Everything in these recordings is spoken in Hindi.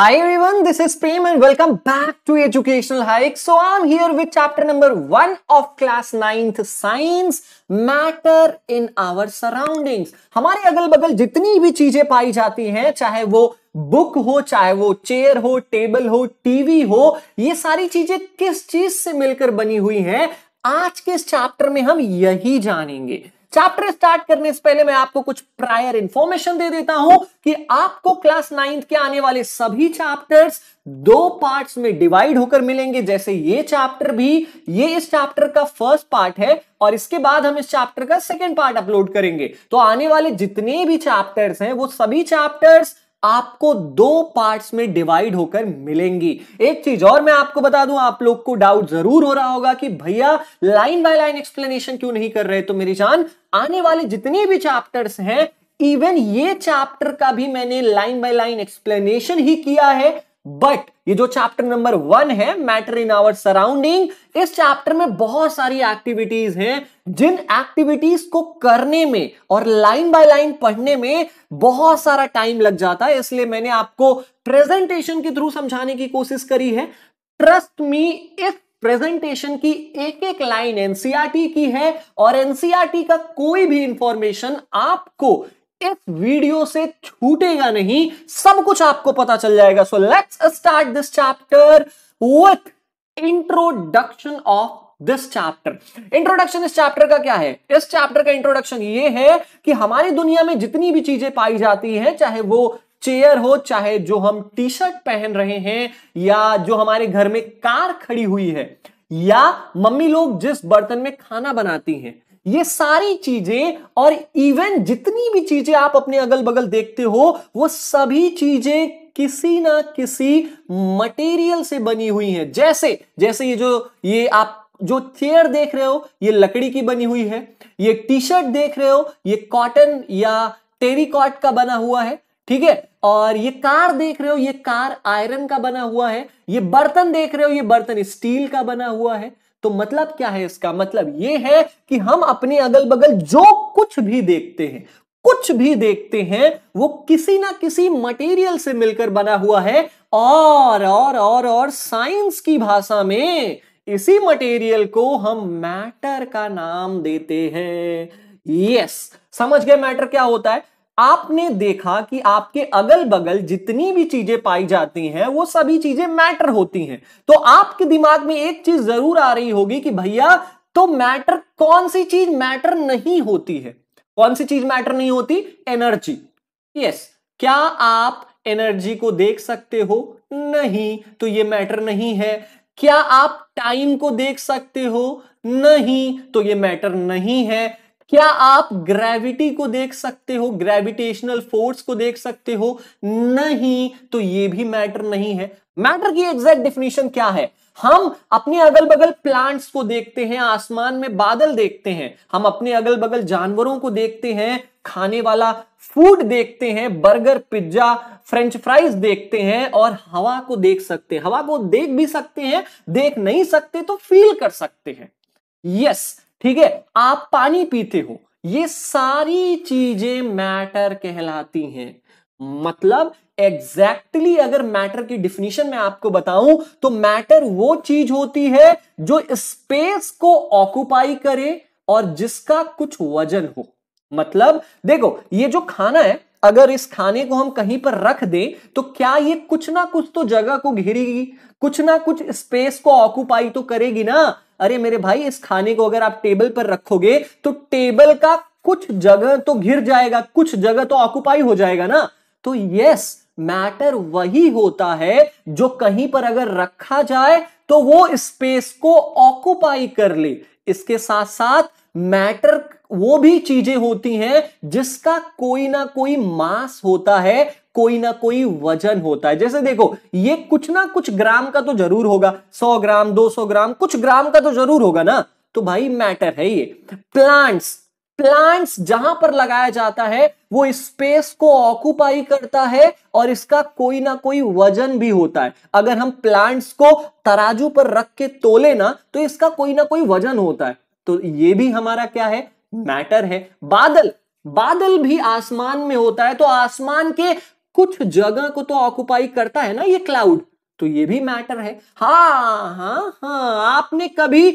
Hi everyone, this is Prem and welcome back to Educational Hike. So I'm here with chapter number one of class 9th Science Matter in Our Surroundings. हमारे अगल बगल जितनी भी चीजें पाई जाती हैं चाहे वो बुक हो चाहे वो चेयर हो टेबल हो टीवी हो ये सारी चीजें किस चीज से मिलकर बनी हुई हैं आज के इस चैप्टर में हम यही जानेंगे चैप्टर स्टार्ट करने से पहले मैं आपको कुछ प्रायर इंफॉर्मेशन दे देता हूं कि आपको क्लास नाइन्थ के आने वाले सभी चैप्टर्स दो पार्ट्स में डिवाइड होकर मिलेंगे जैसे ये चैप्टर भी ये इस चैप्टर का फर्स्ट पार्ट है और इसके बाद हम इस चैप्टर का सेकेंड पार्ट अपलोड करेंगे तो आने वाले जितने भी चैप्टर्स हैं वो सभी चैप्टर्स आपको दो पार्ट्स में डिवाइड होकर मिलेंगी एक चीज और मैं आपको बता दूं आप लोग को डाउट जरूर हो रहा होगा कि भैया लाइन बाय लाइन एक्सप्लेनेशन क्यों नहीं कर रहे तो मेरी जान आने वाले जितने भी चैप्टर्स हैं इवन ये चैप्टर का भी मैंने लाइन बाय लाइन एक्सप्लेनेशन ही किया है बट ये जो चैप्टर नंबर वन है मैटर इन आवर सराउंडिंग इस चैप्टर में बहुत सारी एक्टिविटीज हैं जिन एक्टिविटीज को करने में और लाइन बाय लाइन पढ़ने में बहुत सारा टाइम लग जाता है इसलिए मैंने आपको प्रेजेंटेशन के थ्रू समझाने की कोशिश करी है ट्रस्ट मी इस प्रेजेंटेशन की एक एक लाइन एनसीआरटी की है और एनसीआरटी का कोई भी इंफॉर्मेशन आपको इस वीडियो से छूटेगा नहीं सब कुछ आपको पता चल जाएगा so let's start this chapter with introduction of this chapter introduction इस चैप्टर का क्या है इस चैप्टर का इंट्रोडक्शन ये है कि हमारी दुनिया में जितनी भी चीजें पाई जाती हैं चाहे वो चेयर हो चाहे जो हम टी शर्ट पहन रहे हैं या जो हमारे घर में कार खड़ी हुई है या मम्मी लोग जिस बर्तन में खाना बनाती हैं ये सारी चीजें और इवन जितनी भी चीजें आप अपने अगल बगल देखते हो वो सभी चीजें किसी ना किसी मटेरियल से बनी हुई हैं जैसे जैसे ये जो ये आप जो चेयर देख रहे हो ये लकड़ी की बनी हुई है ये टी शर्ट देख रहे हो ये कॉटन या टेरिकॉट का बना हुआ है ठीक है और ये कार देख रहे हो ये कार आयरन का बना हुआ है ये बर्तन देख रहे हो ये बर्तन स्टील का बना हुआ है तो मतलब क्या है इसका मतलब ये है कि हम अपने अगल बगल जो कुछ भी देखते हैं कुछ भी देखते हैं वो किसी ना किसी मटेरियल से मिलकर बना हुआ है और और और और साइंस की भाषा में इसी मटेरियल को हम मैटर का नाम देते हैं यस yes, समझ गए मैटर क्या होता है आपने देखा कि आपके अगल बगल जितनी भी चीजें पाई जाती हैं वो सभी चीजें मैटर होती हैं तो आपके दिमाग में एक चीज जरूर आ रही होगी कि भैया तो मैटर कौन सी चीज मैटर नहीं होती है कौन सी चीज मैटर नहीं होती एनर्जी यस क्या आप एनर्जी को देख सकते हो नहीं तो ये मैटर नहीं है क्या आप टाइम को देख सकते हो नहीं तो ये मैटर नहीं है क्या आप ग्रेविटी को देख सकते हो ग्रेविटेशनल फोर्स को देख सकते हो नहीं तो ये भी मैटर नहीं है मैटर की एग्जैक्ट डिफिनेशन क्या है हम अपने अगल बगल प्लांट्स को देखते हैं आसमान में बादल देखते हैं हम अपने अगल बगल जानवरों को देखते हैं खाने वाला फूड देखते हैं बर्गर पिज्जा फ्रेंच फ्राइज देखते हैं और हवा को देख सकते हैं हवा को देख भी सकते हैं देख नहीं सकते तो फील कर सकते हैं यस yes, ठीक है आप पानी पीते हो ये सारी चीजें मैटर कहलाती हैं मतलब एग्जैक्टली exactly अगर मैटर की डिफिनीशन में आपको बताऊं तो मैटर वो चीज होती है जो स्पेस को ऑक्यूपाई करे और जिसका कुछ वजन हो मतलब देखो ये जो खाना है अगर इस खाने को हम कहीं पर रख दें तो क्या ये कुछ ना कुछ तो जगह को घेरेगी कुछ ना कुछ स्पेस को ऑक्यूपाई तो करेगी ना अरे मेरे भाई इस खाने को अगर आप टेबल पर रखोगे तो टेबल का कुछ जगह तो घिर जाएगा कुछ जगह तो ऑक्यूपाई हो जाएगा ना तो यस मैटर वही होता है जो कहीं पर अगर रखा जाए तो वो स्पेस को ऑक्यूपाई कर ले इसके साथ साथ मैटर वो भी चीजें होती हैं जिसका कोई ना कोई मास होता है कोई ना कोई वजन होता है जैसे देखो ये कुछ ना कुछ ग्राम का तो जरूर होगा सौ ग्राम दो सौ ग्राम कुछ ग्राम का तो जरूर होगा ना तो भाई मैटर है ये प्लांट्स प्लांट्स जहां पर लगाया जाता है वो स्पेस को ऑक्यूपाई करता है और इसका कोई ना कोई वजन भी होता है अगर हम प्लांट्स को तराजू पर रख के तोले ना तो इसका कोई ना कोई वजन होता है तो ये भी हमारा क्या है मैटर है बादल बादल भी आसमान में होता है तो आसमान के कुछ जगह को तो ऑक्युपाई करता है ना ये क्लाउड तो ये भी मैटर है हाँ हाँ हाँ आपने कभी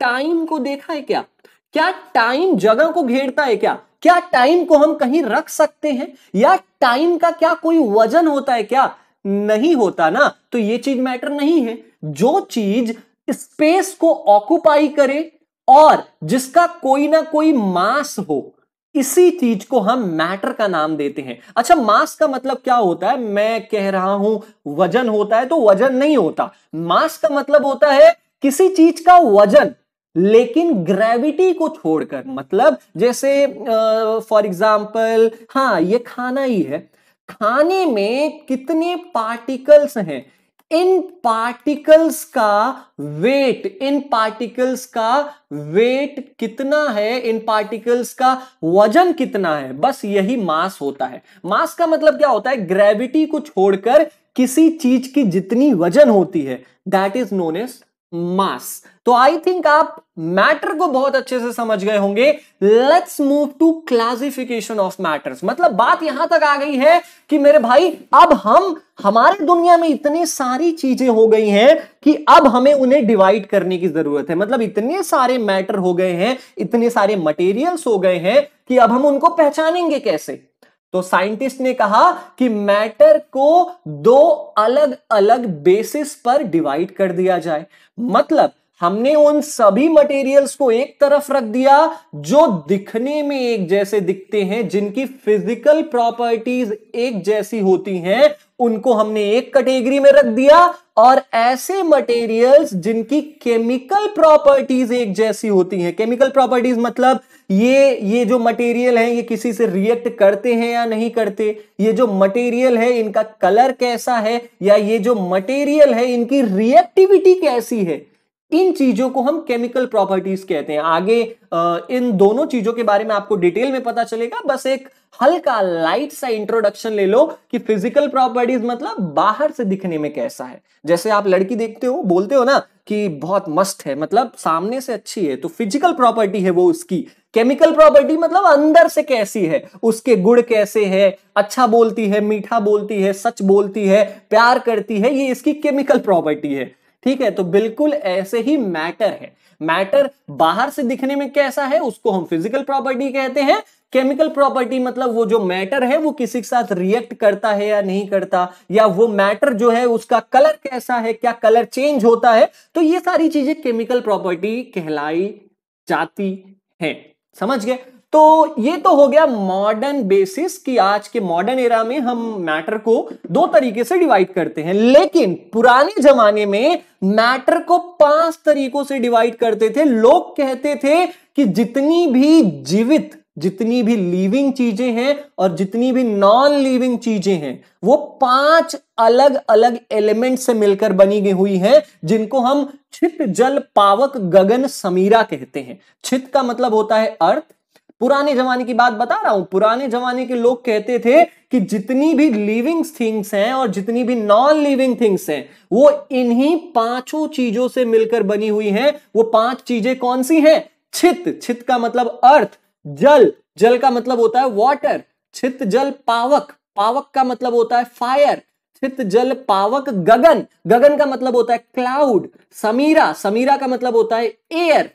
टाइम को देखा है क्या क्या टाइम जगह को घेरता है क्या क्या टाइम को हम कहीं रख सकते हैं या टाइम का क्या कोई वजन होता है क्या नहीं होता ना तो ये चीज मैटर नहीं है जो चीज स्पेस को ऑक्युपाई करे और जिसका कोई ना कोई मास हो इसी चीज को हम मैटर का नाम देते हैं अच्छा मास का मतलब क्या होता है मैं कह रहा हूं वजन होता है तो वजन नहीं होता मास का मतलब होता है किसी चीज का वजन लेकिन ग्रेविटी को छोड़कर मतलब जैसे फॉर एग्जाम्पल हाँ ये खाना ही है खाने में कितने पार्टिकल्स हैं इन पार्टिकल्स का वेट इन पार्टिकल्स का वेट कितना है इन पार्टिकल्स का वजन कितना है बस यही मास होता है मास का मतलब क्या होता है ग्रेविटी को छोड़कर किसी चीज की जितनी वजन होती है that is known as mass तो आई थिंक आप मैटर को बहुत अच्छे से समझ गए होंगे let's move to classification of matters मतलब बात यहां तक आ गई है कि मेरे भाई अब हम हमारे दुनिया में इतनी सारी चीजें हो गई हैं कि अब हमें उन्हें डिवाइड करने की जरूरत है मतलब इतने सारे मैटर हो गए हैं इतने सारे मटेरियल्स हो गए हैं कि अब हम उनको पहचानेंगे कैसे तो साइंटिस्ट ने कहा कि मैटर को दो अलग अलग बेसिस पर डिवाइड कर दिया जाए मतलब हमने उन सभी मटेरियल्स को एक तरफ रख दिया जो दिखने में एक जैसे दिखते हैं जिनकी फिजिकल प्रॉपर्टीज एक जैसी होती हैं उनको हमने एक कैटेगरी में रख दिया और ऐसे मटेरियल्स जिनकी केमिकल प्रॉपर्टीज एक जैसी होती हैं केमिकल प्रॉपर्टीज मतलब ये ये जो मटेरियल है ये किसी से रिएक्ट करते हैं या नहीं करते ये जो मटेरियल है इनका कलर कैसा है या ये जो मटेरियल है इनकी रिएक्टिविटी कैसी है इन चीजों को हम केमिकल प्रॉपर्टीज कहते हैं आगे इन दोनों चीजों के बारे में आपको डिटेल में पता चलेगा बस एक हल्का लाइट सा इंट्रोडक्शन ले लो कि फिजिकल प्रॉपर्टीज मतलब बाहर से दिखने में कैसा है जैसे आप लड़की देखते हो बोलते हो ना कि बहुत मस्त है मतलब सामने से अच्छी है तो फिजिकल प्रॉपर्टी है वो उसकी केमिकल प्रॉपर्टी मतलब अंदर से कैसी है उसके गुण कैसे है अच्छा बोलती है मीठा बोलती है सच बोलती है प्यार करती है ये इसकी केमिकल प्रॉपर्टी है ठीक है तो बिल्कुल ऐसे ही मैटर है मैटर बाहर से दिखने में कैसा है उसको हम फिजिकल प्रॉपर्टी कहते हैं केमिकल प्रॉपर्टी मतलब वो जो मैटर है वो किसी के साथ रिएक्ट करता है या नहीं करता या वो मैटर जो है उसका कलर कैसा है क्या कलर चेंज होता है तो ये सारी चीजें केमिकल प्रॉपर्टी कहलाई जाती है समझ गए तो ये तो हो गया मॉडर्न बेसिस कि आज के मॉडर्न एरा में हम मैटर को दो तरीके से डिवाइड करते हैं लेकिन पुराने जमाने में मैटर को पांच तरीकों से डिवाइड करते थे लोग कहते थे कि जितनी भी जीवित जितनी भी लिविंग चीजें हैं और जितनी भी नॉन लिविंग चीजें हैं वो पांच अलग अलग एलिमेंट से मिलकर बनी गई हुई हैं जिनको हम छित जल पावक गगन समीरा कहते हैं छित का मतलब होता है अर्थ पुराने जमाने की बात बता रहा हूं पुराने जमाने के लोग कहते थे कि जितनी भी लिविंग थिंग्स हैं और जितनी भी नॉन लिविंग थिंग्स हैं वो इन्हीं पांचों चीजों से मिलकर बनी हुई हैं वो पांच चीजें कौन सी हैं छित छित का मतलब अर्थ जल जल का मतलब होता है वॉटर छित जल पावक पावक का मतलब होता है फायर छित जल पावक गगन गगन का मतलब होता है क्लाउड समीरा समीरा का मतलब होता है एयर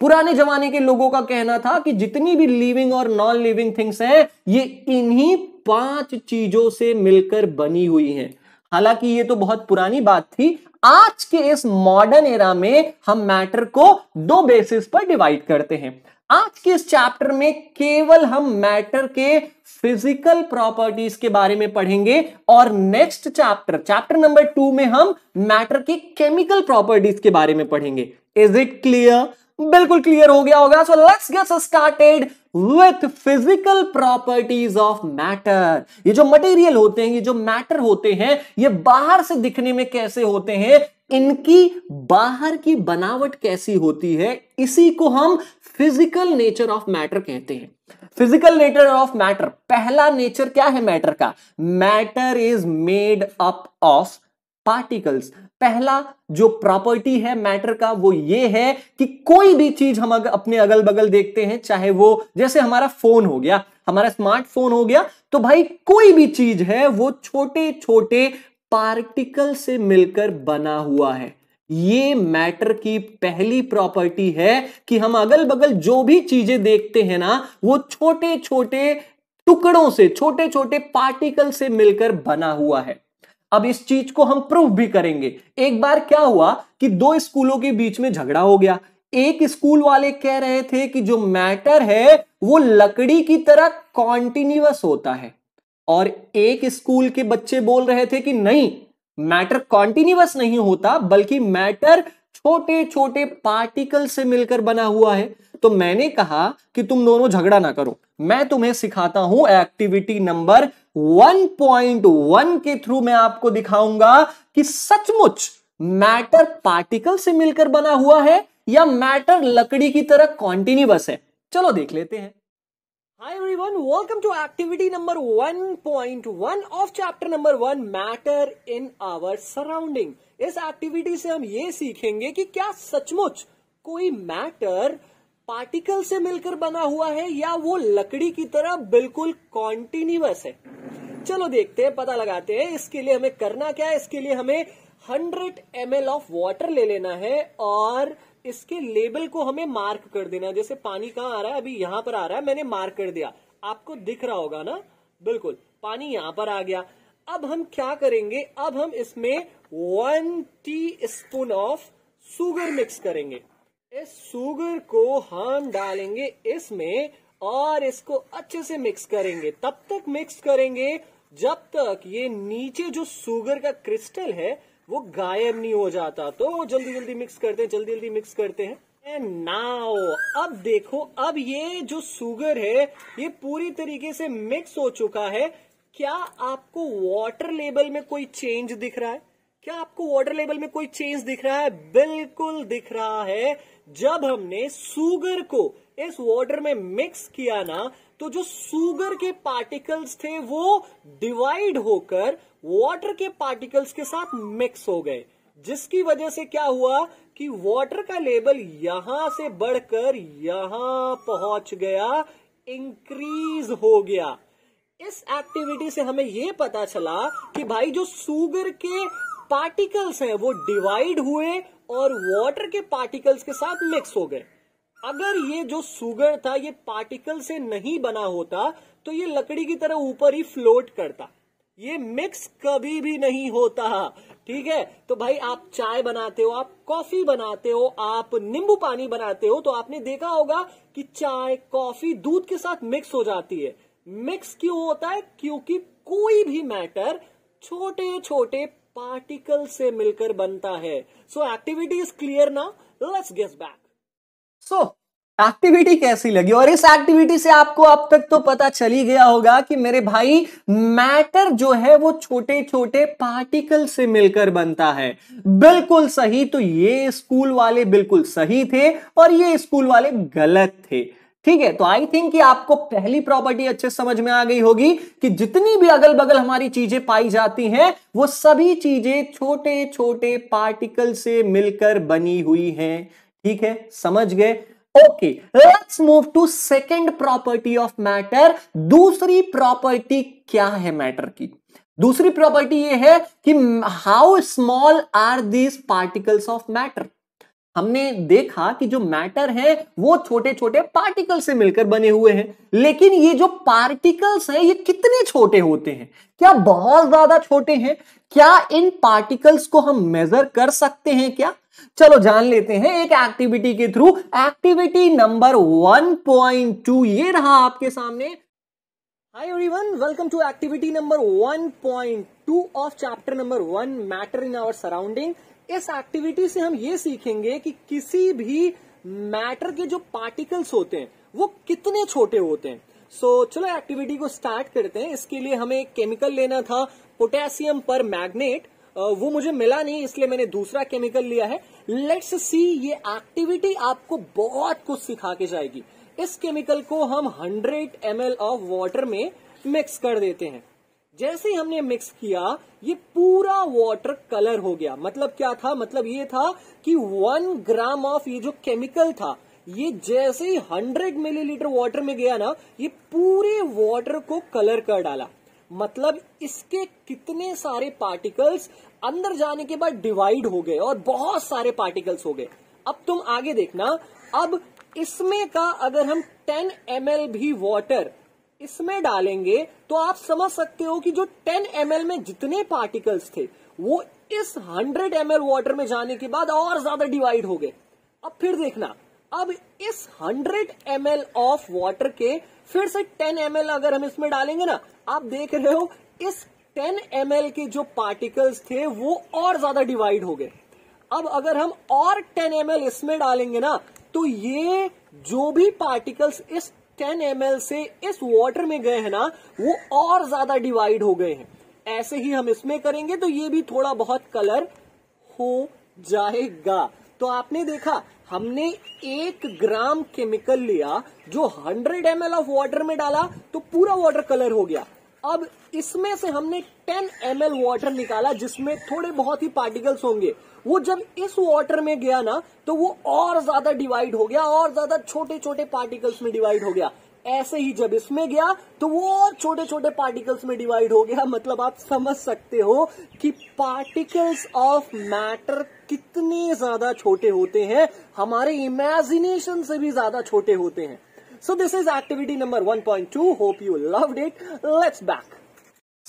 पुराने जमाने के लोगों का कहना था कि जितनी भी लिविंग और नॉन लिविंग थिंग्स हैं ये इन्हीं पांच चीजों से मिलकर बनी हुई हैं हालांकि ये तो बहुत पुरानी बात थी आज के इस मॉडर्न एरा में हम मैटर को दो बेसिस पर डिवाइड करते हैं आज के इस चैप्टर में केवल हम मैटर के फिजिकल प्रॉपर्टीज के बारे में पढ़ेंगे और next chapter chapter number two में हम मैटर के केमिकल प्रॉपर्टीज के बारे में पढ़ेंगे इज इट क्लियर बिल्कुल क्लियर हो गया होगा so let's get started with physical properties of matter ये जो मटेरियल होते हैं ये जो मैटर होते हैं ये बाहर से दिखने में कैसे होते हैं इनकी बाहर की बनावट कैसी होती है इसी को हम फिजिकल नेचर ऑफ मैटर कहते हैं फिजिकल नेचर ऑफ मैटर पहला नेचर क्या है मैटर का matter is made up of particles पहला जो प्रॉपर्टी है मैटर का वो ये है कि कोई भी चीज हम अग, अपने अगल बगल देखते हैं चाहे वो जैसे हमारा फोन हो गया हमारा स्मार्टफोन हो गया तो भाई कोई भी चीज है वो छोटे छोटे पार्टिकल से मिलकर बना हुआ है ये मैटर की पहली प्रॉपर्टी है कि हम अगल बगल जो भी चीजें देखते हैं ना वो छोटे छोटे टुकड़ों से छोटे छोटे पार्टिकल से मिलकर बना हुआ है अब इस चीज को हम प्रूव भी करेंगे एक बार क्या हुआ कि दो स्कूलों के बीच में झगड़ा हो गया एक स्कूल वाले कह रहे थे कि जो मैटर है वो लकड़ी की तरह कॉन्टिन्यूस होता है और एक स्कूल के बच्चे बोल रहे थे कि नहीं मैटर कॉन्टिन्यूस नहीं होता बल्कि मैटर छोटे छोटे पार्टिकल से मिलकर बना हुआ है तो मैंने कहा कि तुम दोनों झगड़ा ना करो मैं तुम्हें सिखाता हूं एक्टिविटी नंबर 1.1 के थ्रू मैं आपको दिखाऊंगा कि सचमुच मैटर पार्टिकल से मिलकर बना हुआ है या मैटर लकड़ी की तरह कॉन्टिन्यूस है चलो देख लेते हैं hi welcome to activity number one point 1.1 of chapter number 1 matter in our surrounding इस एक्टिविटी से हम ये सीखेंगे कि क्या सचमुच कोई मैटर matter पार्टिकल से मिलकर बना हुआ है या वो लकड़ी की तरह बिल्कुल कॉन्टिन्यूस है चलो देखते हैं पता लगाते हैं इसके लिए हमें करना क्या है इसके लिए हमें 100 एम ऑफ वाटर ले लेना है और इसके लेबल को हमें मार्क कर देना है जैसे पानी कहाँ आ रहा है अभी यहां पर आ रहा है मैंने मार्क कर दिया आपको दिख रहा होगा ना बिल्कुल पानी यहां पर आ गया अब हम क्या करेंगे अब हम इसमें one teaspoon of sugar mix करेंगे इस सुगर को हम डालेंगे इसमें और इसको अच्छे से मिक्स करेंगे तब तक मिक्स करेंगे जब तक ये नीचे जो शुगर का क्रिस्टल है वो गायब नहीं हो जाता तो जल्दी जल्दी मिक्स करते हैं जल्दी जल्दी मिक्स करते हैं नाउ अब देखो अब ये जो शुगर है ये पूरी तरीके से मिक्स हो चुका है क्या आपको वाटर लेवल में कोई चेंज दिख रहा है क्या आपको वाटर लेवल में कोई चेंज दिख रहा है बिल्कुल दिख रहा है जब हमने सुगर को इस वाटर में मिक्स किया ना तो जो सुगर के पार्टिकल्स थे वो डिवाइड होकर वाटर के पार्टिकल्स के साथ मिक्स हो गए जिसकी वजह से क्या हुआ कि वाटर का लेवल यहां से बढ़कर यहां पहुंच गया इंक्रीज हो गया इस एक्टिविटी से हमें यह पता चला कि भाई जो सुगर के पार्टिकल्स हैं वो डिवाइड हुए और वाटर के पार्टिकल्स के साथ मिक्स हो गए अगर ये जो सुगर था ये पार्टिकल से नहीं बना होता तो ये लकड़ी की तरह ऊपर ही फ्लोट करता ये मिक्स कभी भी नहीं होता ठीक है तो भाई आप चाय बनाते हो आप कॉफी बनाते हो आप नींबू पानी बनाते हो तो आपने देखा होगा कि चाय कॉफी दूध के साथ मिक्स हो जाती है मिक्स क्यों होता है क्योंकि कोई भी मैटर छोटे छोटे पार्टिकल से मिलकर बनता है सो एक्टिविटी इज क्लियर ना let's get back so activity कैसी लगी और इस एक्टिविटी से आपको अब तक तो पता चली गया होगा कि मेरे भाई मैटर जो है वो छोटे छोटे पार्टिकल से मिलकर बनता है बिल्कुल सही तो ये स्कूल वाले बिल्कुल सही थे और ये स्कूल वाले गलत थे ठीक है तो आई थिंक कि आपको पहली प्रॉपर्टी अच्छे समझ में आ गई होगी कि जितनी भी अगल बगल हमारी चीजें पाई जाती हैं वो सभी चीजें छोटे छोटे पार्टिकल से मिलकर बनी हुई हैं ठीक है समझ गए okay let's move to second property of matter दूसरी प्रॉपर्टी क्या है मैटर की दूसरी प्रॉपर्टी ये है कि how small are these particles of matter हमने देखा कि जो मैटर है वो छोटे छोटे पार्टिकल से मिलकर बने हुए हैं लेकिन ये जो पार्टिकल्स हैं ये कितने छोटे होते हैं क्या बहुत ज्यादा छोटे हैं क्या इन पार्टिकल्स को हम मेजर कर सकते हैं क्या चलो जान लेते हैं एक एक्टिविटी के थ्रू एक्टिविटी नंबर 1.2 ये रहा आपके सामने welcome to activity number one point 1.2 of chapter number one matter in our surrounding इस एक्टिविटी से हम ये सीखेंगे कि किसी भी मैटर के जो पार्टिकल्स होते हैं वो कितने छोटे होते हैं सो so, चलो एक्टिविटी को स्टार्ट करते हैं इसके लिए हमें एक केमिकल लेना था पोटेशियम पर मैग्नेट वो मुझे मिला नहीं इसलिए मैंने दूसरा केमिकल लिया है लेट्स सी ये एक्टिविटी आपको बहुत कुछ सिखा के जाएगी इस केमिकल को हम 100 एम ऑफ वाटर में मिक्स कर देते हैं जैसे ही हमने मिक्स किया ये पूरा वाटर कलर हो गया मतलब क्या था मतलब ये था कि वन ग्राम ऑफ ये जो केमिकल था ये जैसे ही हंड्रेड मिलीलीटर वाटर में गया ना ये पूरे वाटर को कलर कर डाला मतलब इसके कितने सारे पार्टिकल्स अंदर जाने के बाद डिवाइड हो गए और बहुत सारे पार्टिकल्स हो गए अब तुम आगे देखना अब इसमें का अगर हम 10 एम भी वाटर इसमें डालेंगे तो आप समझ सकते हो कि जो 10 एम में जितने पार्टिकल्स थे वो इस 100 एम वाटर में जाने के बाद और ज्यादा डिवाइड हो गए अब फिर देखना अब इस 100 एम ऑफ वाटर के फिर से 10 एम अगर हम इसमें डालेंगे ना आप देख रहे हो इस 10 एम के जो पार्टिकल्स थे वो और ज्यादा डिवाइड हो गए अब अगर हम और 10 एम इसमें डालेंगे ना तो ये जो भी पार्टिकल्स इस टेन एम से इस वाटर में गए हैं ना वो और ज्यादा डिवाइड हो गए हैं ऐसे ही हम इसमें करेंगे तो ये भी थोड़ा बहुत कलर हो जाएगा तो आपने देखा हमने एक ग्राम केमिकल लिया जो 100 एम ऑफ वाटर में डाला तो पूरा वाटर कलर हो गया अब इसमें से हमने 10 एम वाटर निकाला जिसमें थोड़े बहुत ही पार्टिकल्स होंगे वो जब इस वाटर में गया ना तो वो और ज्यादा डिवाइड हो गया और ज्यादा छोटे छोटे पार्टिकल्स में डिवाइड हो गया ऐसे ही जब इसमें गया तो वो और छोटे छोटे पार्टिकल्स में डिवाइड हो गया मतलब आप समझ सकते हो कि पार्टिकल्स ऑफ मैटर कितने ज्यादा छोटे होते हैं हमारे इमेजिनेशन से भी ज्यादा छोटे होते हैं is activity number one point 1.2. Hope you love it let's back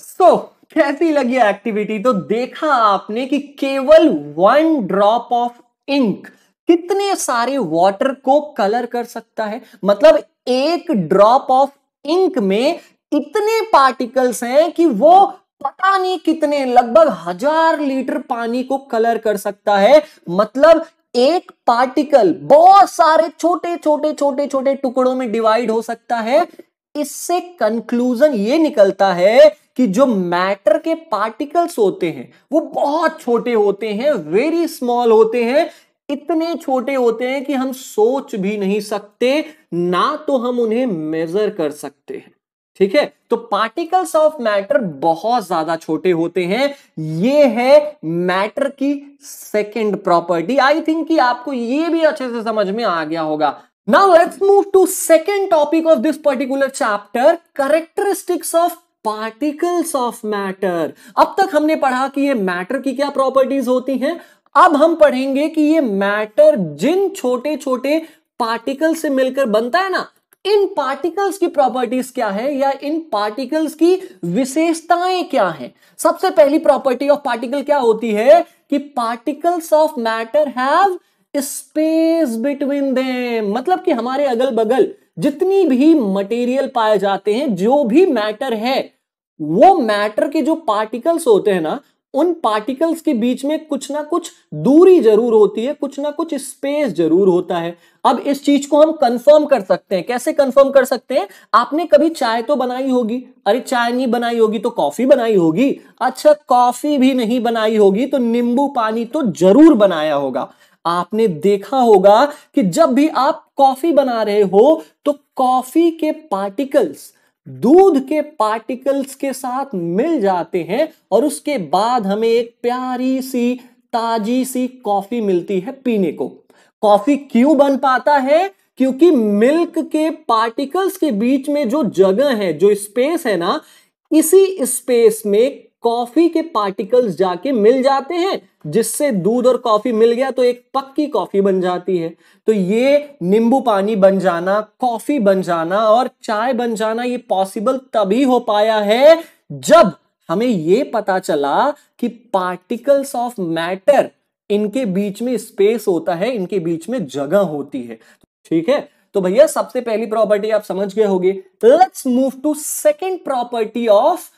so so, कैसी लगी एक्टिविटी तो देखा आपने कि केवल वन ड्रॉप ऑफ इंक कितने सारे वाटर को कलर कर सकता है मतलब एक ड्रॉप ऑफ इंक में इतने पार्टिकल्स हैं कि वो पता नहीं कितने लगभग हजार लीटर पानी को कलर कर सकता है मतलब एक पार्टिकल बहुत सारे छोटे छोटे छोटे छोटे टुकड़ों में डिवाइड हो सकता है इससे कंक्लूजन ये निकलता है कि जो मैटर के पार्टिकल्स होते हैं वो बहुत छोटे होते हैं वेरी स्मॉल होते हैं इतने छोटे होते हैं कि हम सोच भी नहीं सकते ना तो हम उन्हें मेजर कर सकते हैं ठीक है तो पार्टिकल्स ऑफ मैटर बहुत ज्यादा छोटे होते हैं ये है मैटर की सेकेंड प्रॉपर्टी आई थिंक कि आपको ये भी अच्छे से समझ में आ गया होगा Now let's move to second topic of this particular chapter, characteristics of particles of matter अब तक हमने पढ़ा कि ये matter की क्या properties होती हैं अब हम पढ़ेंगे कि ये matter जिन छोटे छोटे पार्टिकल से मिलकर बनता है ना इन पार्टिकल्स की प्रॉपर्टीज क्या है या इन पार्टिकल्स की विशेषताएं क्या हैं सबसे पहली प्रॉपर्टी ऑफ पार्टिकल क्या होती है कि particles of matter have space between them मतलब कि हमारे अगल बगल जितनी भी मटेरियल पाए जाते हैं जो भी मैटर है वो मैटर के जो पार्टिकल्स होते हैं ना उन पार्टिकल्स के बीच में कुछ ना कुछ दूरी जरूर होती है कुछ ना कुछ स्पेस जरूर होता है अब इस चीज को हम कंफर्म कर सकते हैं कैसे कंफर्म कर सकते हैं आपने कभी चाय तो बनाई होगी अरे चाय नहीं बनाई होगी तो कॉफी बनाई होगी अच्छा कॉफी भी नहीं बनाई होगी तो नींबू पानी तो जरूर बनाया होगा आपने देखा होगा कि जब भी आप कॉफी बना रहे हो तो कॉफी के पार्टिकल्स दूध के पार्टिकल्स के साथ मिल जाते हैं और उसके बाद हमें एक प्यारी सी ताजी सी कॉफी मिलती है पीने को कॉफी क्यों बन पाता है क्योंकि मिल्क के पार्टिकल्स के बीच में जो जगह है जो स्पेस है ना इसी स्पेस में कॉफी के पार्टिकल्स जाके मिल जाते हैं जिससे दूध और कॉफी मिल गया तो एक पक्की कॉफी बन जाती है तो ये नींबू पानी बन जाना कॉफी बन जाना और चाय बन जाना ये पॉसिबल तभी हो पाया है जब हमें ये पता चला कि पार्टिकल्स ऑफ मैटर इनके बीच में स्पेस होता है इनके बीच में जगह होती है ठीक है तो भैया सबसे पहली प्रॉपर्टी आप समझ गए होगी let's move to second property of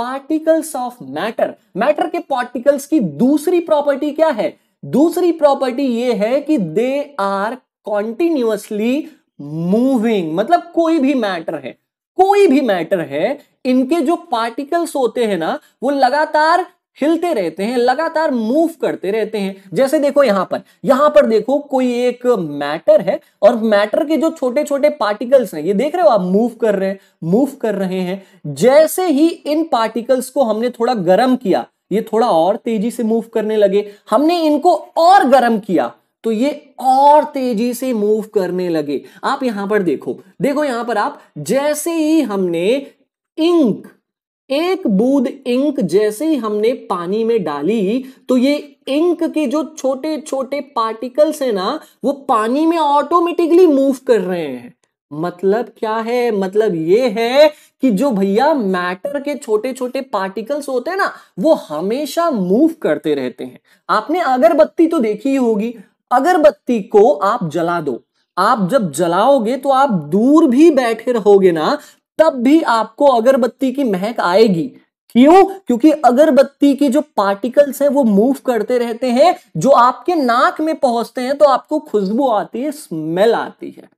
particles of matter matter के पार्टिकल्स की दूसरी प्रॉपर्टी क्या है दूसरी प्रॉपर्टी ये है कि दे आर कॉन्टिन्यूसली मूविंग मतलब कोई भी मैटर है कोई भी मैटर है इनके जो पार्टिकल्स होते हैं ना वो लगातार हिलते रहते हैं लगातार मूव करते रहते हैं जैसे देखो यहां पर यहां पर देखो कोई एक मैटर है और मैटर के जो छोटे छोटे पार्टिकल्स हैं ये देख रहे हो आप मूव कर रहे हैं मूव कर रहे हैं जैसे ही इन पार्टिकल्स को हमने थोड़ा गर्म किया ये थोड़ा और तेजी से मूव करने लगे हमने इनको और गर्म किया तो ये और तेजी से मूव करने लगे आप यहां पर देखो देखो यहां पर आप जैसे ही हमने इंक एक बूद इंक जैसे ही हमने पानी में डाली तो ये इंक के जो छोटे छोटे पार्टिकल्स हैं ना वो पानी में ऑटोमेटिकली मूव कर रहे हैं मतलब क्या है मतलब ये है कि जो भैया मैटर के छोटे छोटे पार्टिकल्स होते हैं ना वो हमेशा मूव करते रहते हैं आपने अगरबत्ती तो देखी होगी अगरबत्ती को आप जला दो आप जब जलाओगे तो आप दूर भी बैठे रहोगे ना तब भी आपको अगरबत्ती की महक आएगी क्यों क्योंकि अगरबत्ती के जो पार्टिकल्स हैं वो मूव करते रहते हैं जो आपके नाक में पहुंचते हैं तो आपको खुशबू आती है स्मेल आती है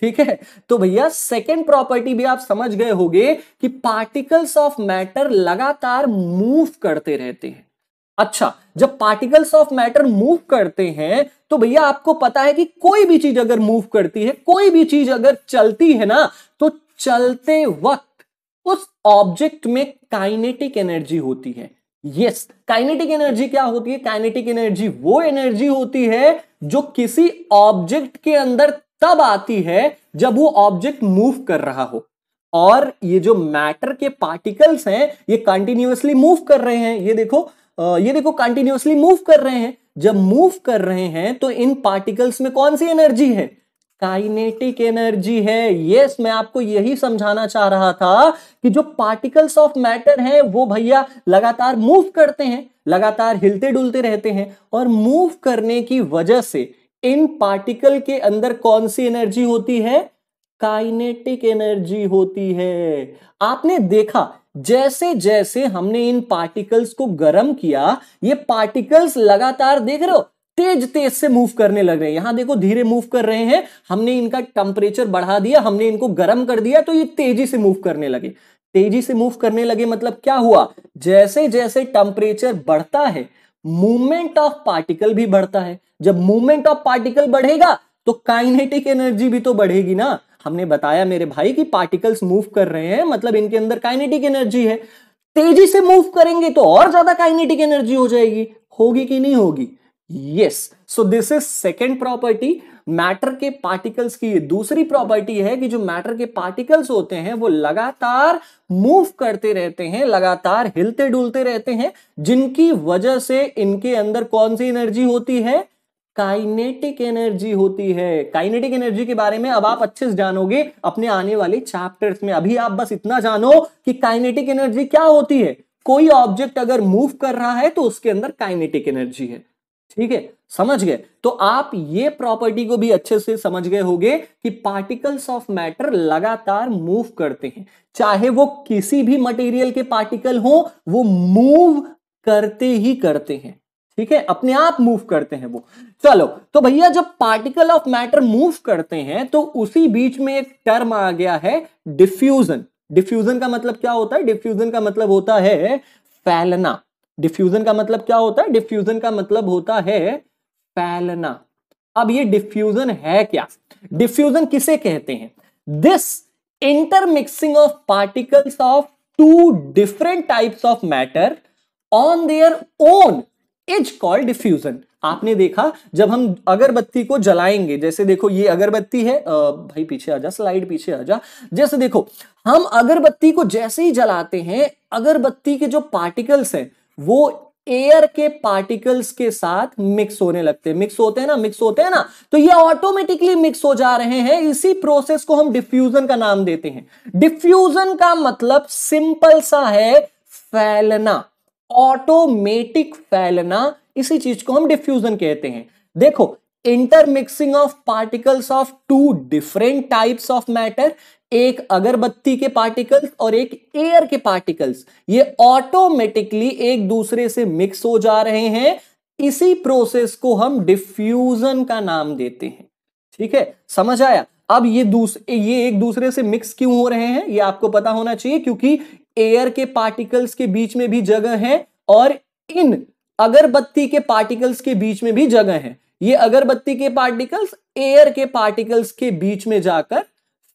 ठीक है तो भैया सेकंड प्रॉपर्टी भी आप समझ गए होंगे कि पार्टिकल्स ऑफ मैटर लगातार मूव करते रहते हैं अच्छा जब पार्टिकल्स ऑफ मैटर मूव करते हैं तो भैया आपको पता है कि कोई भी चीज अगर मूव करती है कोई भी चीज अगर चलती है ना तो चलते वक्त उस ऑब्जेक्ट में काइनेटिक एनर्जी होती है यस काइनेटिक एनर्जी क्या होती है काइनेटिक एनर्जी वो एनर्जी होती है जो किसी ऑब्जेक्ट के अंदर तब आती है जब वो ऑब्जेक्ट मूव कर रहा हो और ये जो मैटर के पार्टिकल्स हैं ये कंटिन्यूसली मूव कर रहे हैं ये देखो ये देखो कंटिन्यूसली मूव कर रहे हैं जब मूव कर रहे हैं तो इन पार्टिकल्स में कौन सी एनर्जी है काइनेटिक एनर्जी है यस yes, मैं आपको यही समझाना चाह रहा था कि जो पार्टिकल्स ऑफ मैटर हैं वो भैया लगातार मूव करते हैं लगातार हिलते डुलते रहते हैं और मूव करने की वजह से इन पार्टिकल के अंदर कौन सी एनर्जी होती है काइनेटिक एनर्जी होती है आपने देखा जैसे जैसे हमने इन पार्टिकल्स को गर्म किया ये पार्टिकल्स लगातार देख रहे हो तेज तेज से मूव करने लग रहे हैं यहां देखो धीरे मूव कर रहे हैं हमने इनका टेम्परेचर बढ़ा दिया हमने इनको गर्म कर दिया तो ये तेजी से मूव करने लगे तेजी से मूव करने लगे मतलब क्या हुआ जैसे जैसे टेम्परेचर बढ़ता है मूवमेंट ऑफ पार्टिकल भी बढ़ता है जब मूवमेंट ऑफ पार्टिकल बढ़ेगा तो काइनेटिक एनर्जी भी तो बढ़ेगी ना हमने बताया मेरे भाई कि पार्टिकल्स मूव कर रहे हैं मतलब इनके अंदर काइनेटिक एनर्जी है तेजी से मूव करेंगे तो और ज्यादा काइनेटिक एनर्जी हो जाएगी होगी कि नहीं होगी yes so this is second property matter के पार्टिकल्स की दूसरी प्रॉपर्टी है कि जो मैटर के पार्टिकल्स होते हैं वो लगातार मूव करते रहते हैं लगातार हिलते डुलते रहते हैं जिनकी वजह से इनके अंदर कौन सी एनर्जी होती है काइनेटिक एनर्जी होती है काइनेटिक एनर्जी के बारे में अब आप अच्छे से जानोगे अपने आने वाले चैप्टर्स में अभी आप बस इतना जानो कि काइनेटिक एनर्जी क्या होती है कोई ऑब्जेक्ट अगर मूव कर रहा है तो उसके अंदर काइनेटिक एनर्जी है ठीक है समझ गए तो आप ये प्रॉपर्टी को भी अच्छे से समझ गए होंगे कि पार्टिकल्स ऑफ मैटर लगातार मूव करते हैं चाहे वो किसी भी मटेरियल के पार्टिकल हो वो मूव करते ही करते हैं ठीक है अपने आप मूव करते हैं वो चलो तो भैया जब पार्टिकल ऑफ मैटर मूव करते हैं तो उसी बीच में एक टर्म आ गया है डिफ्यूजन डिफ्यूजन का मतलब क्या होता है डिफ्यूजन का मतलब होता है फैलना डिफ्यूजन का मतलब क्या होता है डिफ्यूजन का मतलब होता है फैलना अब ये डिफ्यूजन है क्या डिफ्यूजन किसे कहते हैं this intermixing of particles of two different types of matter on their own is called diffusion आपने देखा जब हम अगरबत्ती को जलाएंगे जैसे देखो ये अगरबत्ती है आ, भाई पीछे आ जा स्लाइड पीछे आ जा जैसे देखो हम अगरबत्ती को जैसे ही जलाते हैं अगरबत्ती के जो पार्टिकल्स हैं वो एयर के पार्टिकल्स के साथ मिक्स होने लगते हैं मिक्स होते हैं ना मिक्स होते हैं ना तो ये ऑटोमेटिकली मिक्स हो जा रहे हैं इसी प्रोसेस को हम डिफ्यूजन का नाम देते हैं डिफ्यूजन का मतलब सिंपल सा है फैलना ऑटोमेटिक फैलना इसी चीज को हम डिफ्यूजन कहते हैं देखो intermixing of particles of two different types of matter एक अगरबत्ती के पार्टिकल्स और एक एयर के पार्टिकल्स ये ऑटोमेटिकली एक दूसरे से मिक्स हो जा रहे हैं इसी प्रोसेस को हम डिफ्यूजन का नाम देते हैं ठीक है समझ आया अब ये दूसरे ये एक दूसरे से मिक्स क्यों हो रहे हैं ये आपको पता होना चाहिए क्योंकि एयर के पार्टिकल्स के बीच में भी जगह है और इन अगरबत्ती के पार्टिकल्स के बीच में भी जगह है ये अगरबत्ती के पार्टिकल्स एयर के पार्टिकल्स के बीच में जाकर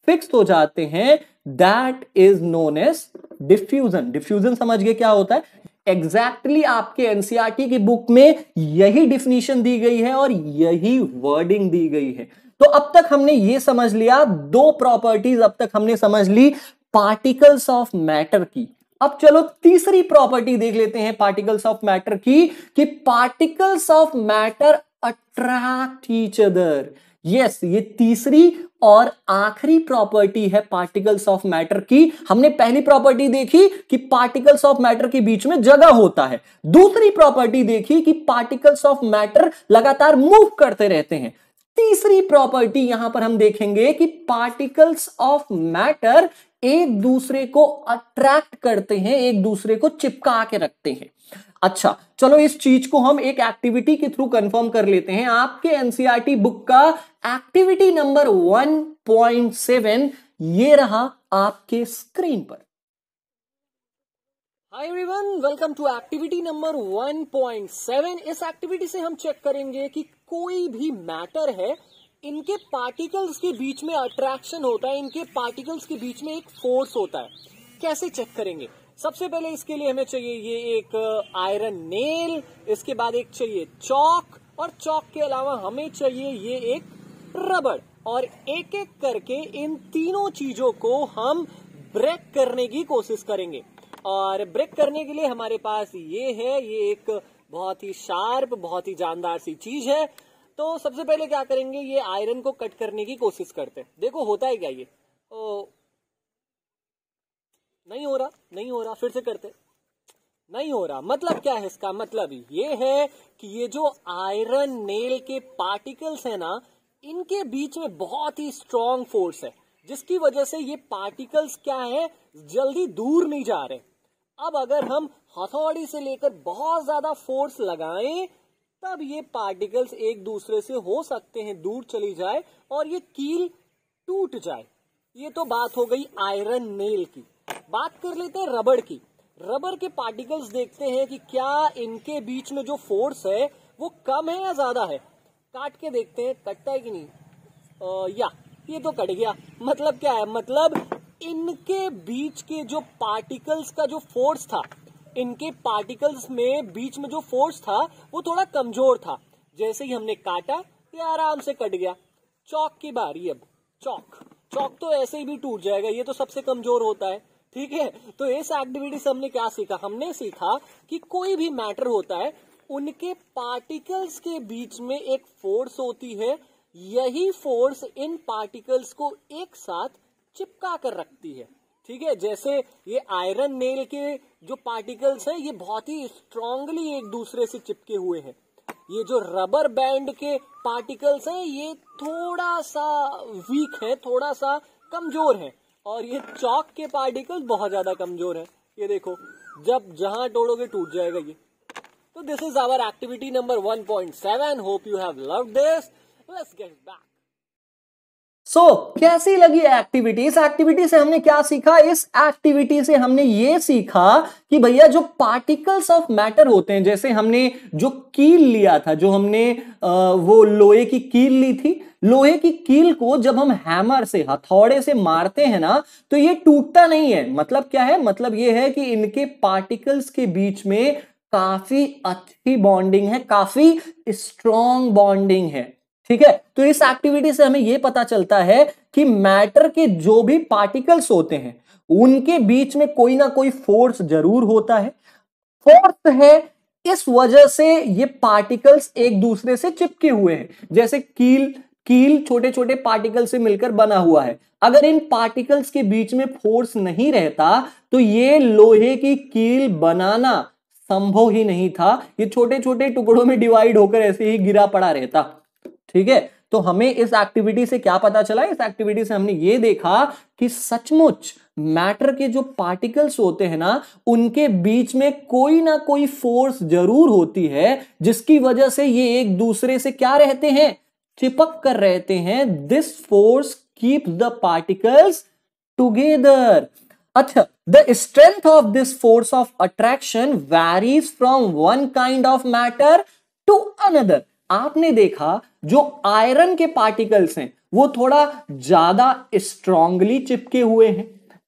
फिक्स हो जाते हैं that is known as diffusion diffusion समझ गए क्या होता है एग्जैक्टली exactly आपके एनसीआरटी e की बुक में यही डिफिनीशन दी गई है और यही वर्डिंग दी गई है तो अब तक हमने ये समझ लिया दो प्रॉपर्टीज अब तक हमने समझ ली पार्टिकल्स ऑफ मैटर की अब चलो तीसरी प्रॉपर्टी देख लेते हैं पार्टिकल्स ऑफ मैटर की कि particles of matter attract each other yes ये तीसरी और आखिरी प्रॉपर्टी है पार्टिकल्स ऑफ मैटर की हमने पहली प्रॉपर्टी देखी कि पार्टिकल्स ऑफ मैटर के बीच में जगह होता है दूसरी प्रॉपर्टी देखी कि पार्टिकल्स ऑफ मैटर लगातार मूव करते रहते हैं तीसरी प्रॉपर्टी यहां पर हम देखेंगे कि पार्टिकल्स ऑफ मैटर एक दूसरे को अट्रैक्ट करते हैं एक दूसरे को चिपका के रखते हैं अच्छा चलो इस चीज को हम एक एक्टिविटी के थ्रू कंफर्म कर लेते हैं आपके एनसीईआरटी बुक e का एक्टिविटी नंबर 1.7 ये रहा आपके स्क्रीन पर hi everyone welcome to activity number 1.7 इस एक्टिविटी से हम चेक करेंगे कि कोई भी मैटर है इनके पार्टिकल्स के बीच में अट्रैक्शन होता है इनके पार्टिकल्स के बीच में एक फोर्स होता है कैसे चेक करेंगे सबसे पहले इसके लिए हमें चाहिए ये एक आयरन uh, नेल इसके बाद एक चाहिए चौक और चौक के अलावा हमें चाहिए ये एक रबड़ और एक एक करके इन तीनों चीजों को हम ब्रेक करने की कोशिश करेंगे और ब्रेक करने के लिए हमारे पास ये है ये एक बहुत ही शार्प बहुत ही जानदार सी चीज है तो सबसे पहले क्या करेंगे ये आयरन को कट करने की कोशिश करते हैं देखो होता है क्या ये ओ, नहीं हो रहा नहीं हो रहा फिर से करते नहीं हो रहा मतलब क्या है इसका मतलब ये है कि ये जो आयरन नेल के पार्टिकल्स है ना इनके बीच में बहुत ही स्ट्रांग फोर्स है जिसकी वजह से ये पार्टिकल्स क्या है जल्दी दूर नहीं जा रहे अब अगर हम हथौड़ी से लेकर बहुत ज्यादा फोर्स लगाएं तब ये पार्टिकल्स एक दूसरे से हो सकते हैं दूर चली जाए और ये कील टूट जाए ये तो बात हो गई आयरन नेल की बात कर लेते हैं रबड़ की रबर के पार्टिकल्स देखते हैं कि क्या इनके बीच में जो फोर्स है वो कम है या ज्यादा है काट के देखते हैं कटता है कि नहीं आ, या ये तो कट गया मतलब क्या है मतलब इनके बीच के जो पार्टिकल्स का जो फोर्स था इनके पार्टिकल्स में बीच में जो फोर्स था वो थोड़ा कमजोर था जैसे ही हमने काटा ये आराम से कट गया चौक की बारी अब चौक चौक तो ऐसे ही भी टूट जाएगा ये तो सबसे कमजोर होता है ठीक है तो इस एक्टिविटी से हमने क्या सीखा हमने सीखा कि कोई भी मैटर होता है उनके पार्टिकल्स के बीच में एक फोर्स होती है यही फोर्स इन पार्टिकल्स को एक साथ चिपका कर रखती है ठीक है जैसे ये आयरन नेल के जो पार्टिकल्स हैं ये बहुत ही स्ट्रांगली एक दूसरे से चिपके हुए हैं ये जो रबर बैंड के पार्टिकल्स हैं ये थोड़ा सा वीक है थोड़ा सा कमजोर है और ये चौक के पार्टिकल बहुत ज्यादा कमजोर है ये देखो जब जहां तोड़ोगे टूट जाएगा ये तो this is our activity number one point seven hope you have love this let's get back so so, कैसी लगी एक्टिविटी इस एक्टिविटी से हमने क्या सीखा इस एक्टिविटी से हमने ये सीखा कि भैया जो पार्टिकल्स ऑफ मैटर होते हैं जैसे हमने जो कील लिया था जो हमने आ, वो लोहे की कील ली थी लोहे की कील को जब हम हैमर से हथौड़े से मारते हैं ना तो ये टूटता नहीं है मतलब क्या है मतलब ये है कि इनके पार्टिकल्स के बीच में काफी अच्छी बॉन्डिंग है काफी स्ट्रॉन्ग बॉन्डिंग है ठीक है तो इस एक्टिविटी से हमें यह पता चलता है कि मैटर के जो भी पार्टिकल्स होते हैं उनके बीच में कोई ना कोई फोर्स जरूर होता है फोर्स है इस वजह से ये पार्टिकल्स एक दूसरे से चिपके हुए हैं जैसे कील कील छोटे छोटे पार्टिकल से मिलकर बना हुआ है अगर इन पार्टिकल्स के बीच में फोर्स नहीं रहता तो ये लोहे की कील बनाना संभव ही नहीं था ये छोटे छोटे टुकड़ों में डिवाइड होकर ऐसे ही गिरा पड़ा रहता ठीक है तो हमें इस एक्टिविटी से क्या पता चला इस एक्टिविटी से हमने ये देखा कि सचमुच मैटर के जो पार्टिकल्स होते हैं ना उनके बीच में कोई ना कोई फोर्स जरूर होती है जिसकी वजह से ये एक दूसरे से क्या रहते हैं चिपक कर रहते हैं this force keep the particles together अच्छा the strength of this force of attraction varies from one kind of matter to another आपने देखा जो आयरन के पार्टिकल्स हैं वो थोड़ा ज्यादा स्ट्रांगली चिपके हुए हैं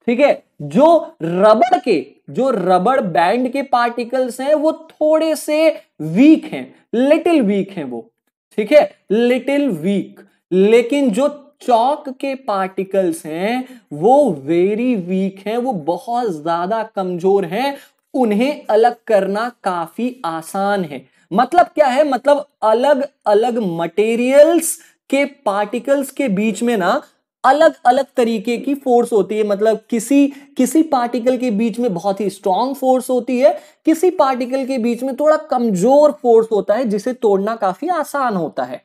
ठीक है जो रबड़ के जो रबड़ बैंड के पार्टिकल्स हैं वो थोड़े से वीक हैं लिटिल वीक हैं वो ठीक है लिटिल वीक लेकिन जो चौक के पार्टिकल्स हैं वो वेरी वीक हैं वो बहुत ज्यादा कमजोर हैं उन्हें अलग करना काफी आसान है मतलब क्या है मतलब अलग अलग मटेरियल्स के पार्टिकल्स के बीच में ना अलग अलग तरीके की फोर्स होती है मतलब किसी किसी पार्टिकल के बीच में बहुत ही स्ट्रांग फोर्स होती है किसी पार्टिकल के बीच में थोड़ा कमजोर फोर्स होता है जिसे तोड़ना काफी आसान होता है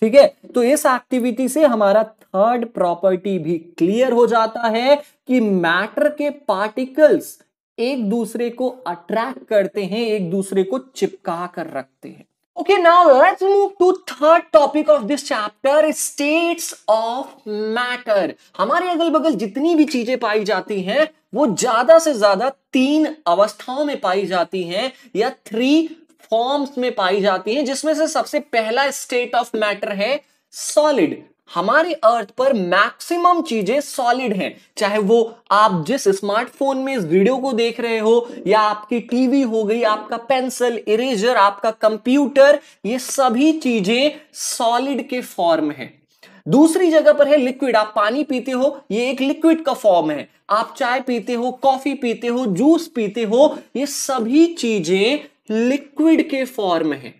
ठीक है तो इस एक्टिविटी से हमारा थर्ड प्रॉपर्टी भी क्लियर हो जाता है कि मैटर के पार्टिकल्स एक दूसरे को अट्रैक्ट करते हैं एक दूसरे को चिपका कर रखते हैं okay now let's move to third topic of this chapter states of matter हमारे अगल बगल जितनी भी चीजें पाई जाती हैं वो ज्यादा से ज्यादा तीन अवस्थाओं में पाई जाती हैं या थ्री फॉर्म्स में पाई जाती हैं जिसमें से सबसे पहला स्टेट ऑफ मैटर है सॉलिड हमारे अर्थ पर मैक्सिमम चीजें सॉलिड हैं चाहे वो आप जिस स्मार्टफोन में इस वीडियो को देख रहे हो या आपकी टीवी हो गई आपका पेंसिल इरेजर आपका कंप्यूटर ये सभी चीजें सॉलिड के फॉर्म है दूसरी जगह पर है लिक्विड आप पानी पीते हो ये एक लिक्विड का फॉर्म है आप चाय पीते हो कॉफी पीते हो जूस पीते हो ये सभी चीजें लिक्विड के फॉर्म है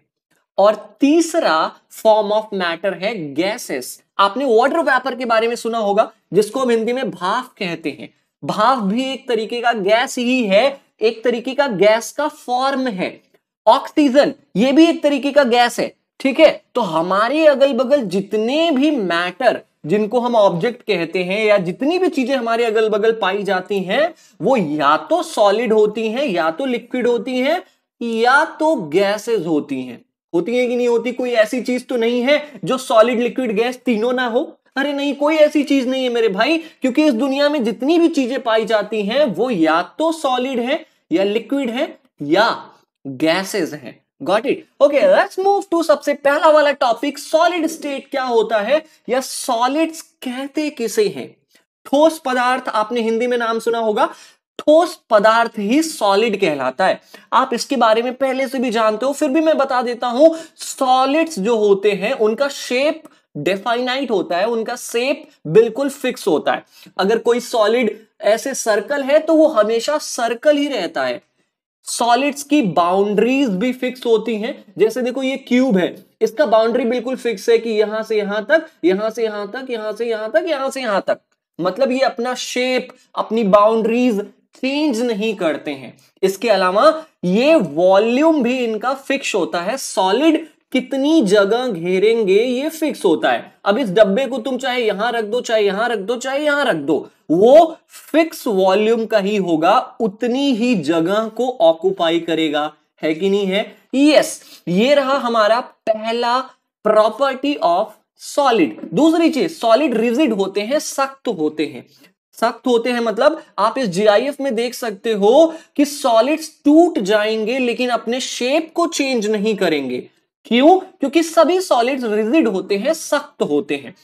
और तीसरा फॉर्म ऑफ मैटर है गैसेस आपने वाटर वेपर के बारे में सुना होगा जिसको हम हिंदी में भाप कहते हैं भाप भी एक तरीके का गैस ही है एक तरीके का गैस का फॉर्म है ऑक्सीजन ये भी एक तरीके का गैस है ठीक है तो हमारे अगल बगल जितने भी मैटर जिनको हम ऑब्जेक्ट कहते हैं या जितनी भी चीजें हमारे अगल बगल पाई जाती हैं वो या तो सॉलिड होती हैं या तो लिक्विड होती हैं या तो गैसेस होती हैं होती है कि नहीं होती कोई ऐसी चीज तो नहीं है जो सॉलिड लिक्विड गैस तीनों ना हो अरे नहीं कोई ऐसी चीज नहीं है मेरे भाई क्योंकि इस दुनिया में जितनी भी चीजें पाई जाती हैं वो या तो सॉलिड है या लिक्विड है या गैसेस हैं got it okay let's move to सबसे पहला वाला टॉपिक सॉलिड स्टेट क्या होता है या सॉलिड्स कहते किसे हैं ठोस पदार्थ आपने हिंदी में नाम सुना होगा ठोस पदार्थ ही सॉलिड कहलाता है आप इसके बारे में पहले से भी जानते हो फिर भी मैं बता देता हूं सॉलिड्स जो होते हैं उनका शेप डेफाइनाइट होता है उनका शेप बिल्कुल फिक्स होता है अगर कोई सॉलिड ऐसे सर्कल है तो वो हमेशा सर्कल ही रहता है सॉलिड्स की बाउंड्रीज भी फिक्स होती हैं जैसे देखो ये क्यूब है इसका बाउंड्री बिल्कुल फिक्स है कि यहां से यहां तक यहां से यहां तक यहां से यहां तक यहां से यहां तक मतलब ये अपना शेप अपनी बाउंड्रीज चेंज नहीं करते हैं इसके अलावा ये वॉल्यूम भी इनका फिक्स होता है सॉलिड कितनी जगह घेरेंगे ये फिक्स होता है अब इस डब्बे को तुम चाहे यहां रख दो चाहे यहां रख दो चाहे यहां रख दो वो फिक्स वॉल्यूम का ही होगा उतनी ही जगह को ऑक्यूपाई करेगा है कि नहीं है यस ये रहा हमारा पहला प्रॉपर्टी ऑफ सॉलिड दूसरी चीज सॉलिड रिजिड होते हैं सख्त होते हैं सख्त होते हैं मतलब आप इस जी में देख सकते हो कि सॉलिड्स टूट जाएंगे लेकिन अपने शेप को चेंज नहीं करेंगे क्यों क्योंकि सभी सॉलिड्स रिजिड होते हैं सख्त होते हैं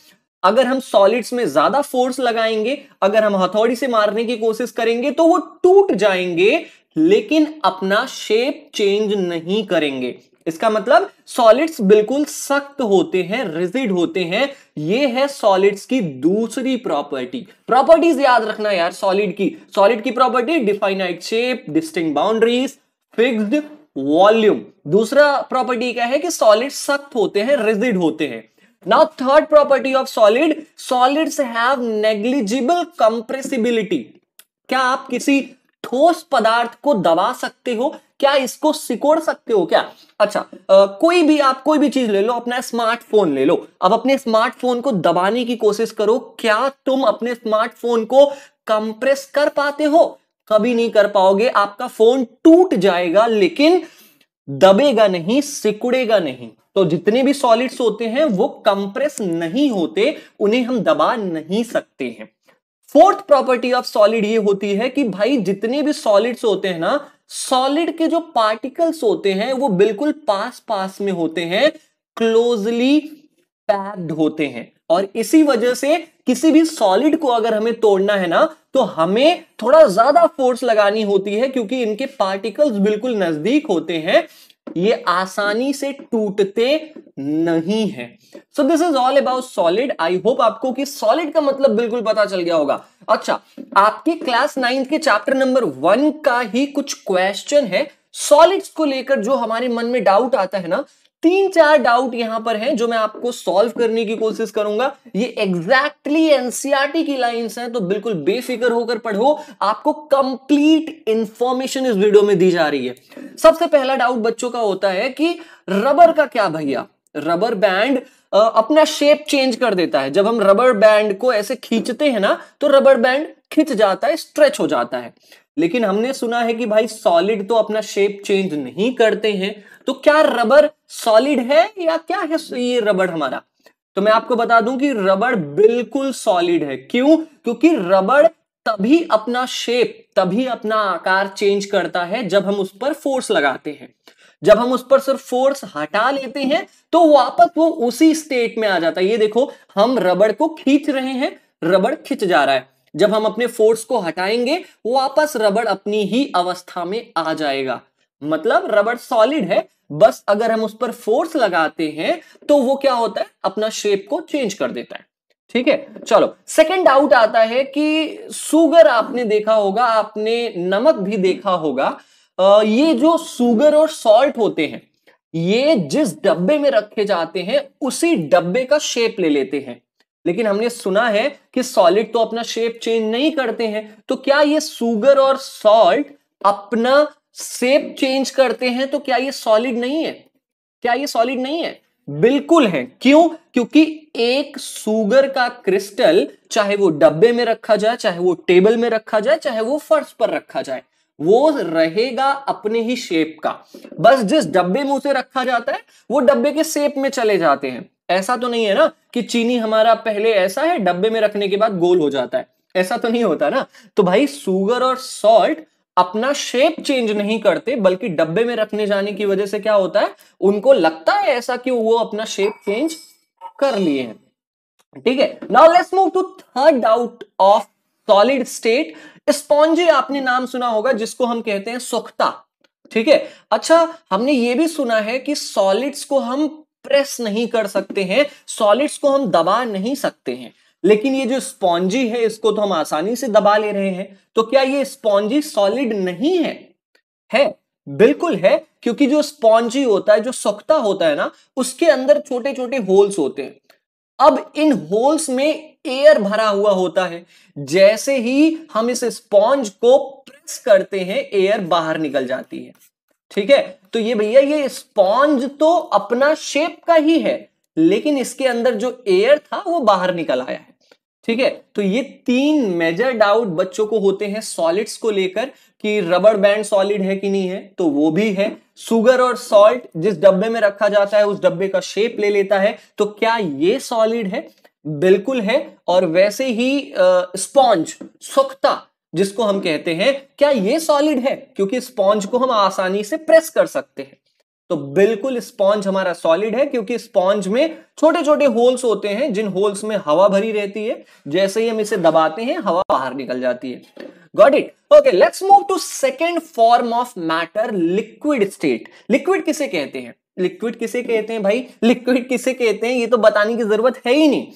अगर हम सॉलिड्स में ज्यादा फोर्स लगाएंगे अगर हम हथौड़ी से मारने की कोशिश करेंगे तो वो टूट जाएंगे लेकिन अपना शेप चेंज नहीं करेंगे इसका मतलब सॉलिड्स बिल्कुल सख्त होते हैं रिजिड होते हैं ये है सॉलिड्स की दूसरी प्रॉपर्टी प्रॉपर्टीज याद रखना यार सॉलिड की सॉलिड की property definite shape distinct boundaries fixed volume दूसरा प्रॉपर्टी क्या है कि सॉलिड सख्त होते हैं रिजिड होते हैं now third property of solid solids have negligible compressibility क्या आप किसी ठोस पदार्थ को दबा सकते हो क्या इसको सिकोड़ सकते हो क्या अच्छा आ, कोई भी आप कोई भी चीज ले लो अपना स्मार्टफोन ले लो अब अपने स्मार्टफोन को दबाने की कोशिश करो क्या तुम अपने स्मार्टफोन को कंप्रेस कर पाते हो कभी नहीं कर पाओगे आपका फोन टूट जाएगा लेकिन दबेगा नहीं सिकुड़ेगा नहीं तो जितने भी सॉलिड्स होते हैं वो कंप्रेस नहीं होते उन्हें हम दबा नहीं सकते हैं फोर्थ प्रॉपर्टी ऑफ सॉलिड ये होती है कि भाई जितने भी सॉलिड्स होते हैं ना सॉलिड के जो पार्टिकल्स होते हैं वो बिल्कुल पास पास में होते हैं क्लोजली पैक्ड होते हैं और इसी वजह से किसी भी सॉलिड को अगर हमें तोड़ना है ना तो हमें थोड़ा ज्यादा फोर्स लगानी होती है क्योंकि इनके पार्टिकल्स बिल्कुल नजदीक होते हैं ये आसानी से टूटते नहीं है so this is all about solid I hope आपको कि सॉलिड का मतलब बिल्कुल पता चल गया होगा अच्छा आपके क्लास नाइन्थ के चैप्टर नंबर वन का ही कुछ क्वेश्चन है सॉलिड्स को लेकर जो हमारे मन में डाउट आता है ना तीन चार डाउट यहां पर हैं जो मैं आपको सॉल्व करने की कोशिश करूंगा ये एग्जैक्टली एनसीआरटी e की लाइंस हैं तो बिल्कुल बेफिक्र होकर पढ़ो आपको कंप्लीट इंफॉर्मेशन इस वीडियो में दी जा रही है सबसे पहला डाउट बच्चों का होता है कि रबर का क्या भैया रबर बैंड अपना शेप चेंज कर देता है जब हम रबर बैंड को ऐसे खींचते हैं ना तो रबर बैंड खिंच जाता है स्ट्रेच हो जाता है लेकिन हमने सुना है कि भाई सॉलिड तो अपना शेप चेंज नहीं करते हैं तो क्या रबर सॉलिड है या क्या है ये रबर हमारा तो मैं आपको बता दूं कि रबड़ बिल्कुल सॉलिड है क्यों क्योंकि रबड़ तभी अपना शेप तभी अपना आकार चेंज करता है जब हम उस पर फोर्स लगाते हैं जब हम उस पर सिर्फ फोर्स हटा लेते हैं तो वापस वो उसी स्टेट में आ जाता है ये देखो हम रबड़ को खींच रहे हैं रबड़ खिंच जा रहा है जब हम अपने फोर्स को हटाएंगे वापस रबड़ अपनी ही अवस्था में आ जाएगा मतलब रबड़ सॉलिड है बस अगर हम उस पर फोर्स लगाते हैं तो वो क्या होता है अपना शेप को चेंज कर देता है ठीक है चलो सेकंड डाउट आता है कि सुगर आपने देखा होगा आपने नमक भी देखा होगा ये जो सुगर और सॉल्ट होते हैं ये जिस डब्बे में रखे जाते हैं उसी डब्बे का शेप ले लेते हैं लेकिन हमने सुना है कि सॉलिड तो अपना शेप चेंज नहीं करते हैं तो क्या ये सुगर और सॉल्ट अपना शेप चेंज करते हैं तो क्या ये सॉलिड नहीं है क्या ये सॉलिड नहीं है बिल्कुल है क्यों क्योंकि एक सुगर का क्रिस्टल चाहे वो डब्बे में रखा जाए चाहे वो टेबल में रखा जाए चाहे वो फर्श पर रखा जाए वो रहेगा अपने ही शेप का बस जिस डब्बे में उसे रखा जाता है वो डब्बे के शेप में चले जाते हैं ऐसा तो नहीं है ना कि चीनी हमारा पहले ऐसा है डब्बे में रखने के बाद गोल हो जाता है ऐसा तो नहीं होता ना तो भाई सुगर और सॉल्ट अपना शेप चेंज नहीं करते बल्कि डब्बे में रखने जाने की वजह से क्या होता है उनको लगता है ऐसा कि वो अपना शेप चेंज कर लिए हैं ठीक है now let's move to third doubt of solid state spongy आपने नाम सुना होगा जिसको हम कहते हैं सुख्ता ठीक है अच्छा हमने ये भी सुना है कि सॉलिड्स को हम प्रेस नहीं कर सकते हैं सॉलिड्स को हम दबा नहीं सकते हैं लेकिन ये जो स्पॉन्जी है इसको तो हम आसानी से दबा ले रहे हैं तो क्या ये स्पॉन्जी सॉलिड नहीं है है बिल्कुल है क्योंकि जो स्पॉन्जी होता है जो सख्ता होता है ना उसके अंदर छोटे छोटे होल्स होते हैं अब इन होल्स में एयर भरा हुआ होता है जैसे ही हम इस स्पॉन्ज को प्रेस करते हैं एयर बाहर निकल जाती है ठीक है तो ये भैया ये स्पॉन्ज तो अपना शेप का ही है लेकिन इसके अंदर जो एयर था वो बाहर निकल आया है ठीक है तो ये तीन मेजर डाउट बच्चों को होते हैं सॉलिड्स को लेकर कि रबर बैंड सॉलिड है कि नहीं है तो वो भी है सुगर और सॉल्ट जिस डब्बे में रखा जाता है उस डब्बे का शेप ले लेता है तो क्या ये सॉलिड है बिल्कुल है और वैसे ही स्पॉन्ज सुख्ता जिसको हम कहते हैं क्या ये सॉलिड है क्योंकि स्पॉन्ज को हम आसानी से प्रेस कर सकते हैं तो बिल्कुल स्पॉन्ज हमारा सॉलिड है क्योंकि स्पॉन्ज में छोटे छोटे होल्स होते हैं जिन होल्स में हवा भरी रहती है जैसे ही हम इसे दबाते हैं हवा बाहर निकल जाती है got it okay let's move to second form of matter liquid state liquid किसे कहते हैं लिक्विड किसे कहते हैं भाई लिक्विड किसे कहते हैं ये तो बताने की जरूरत है ही नहीं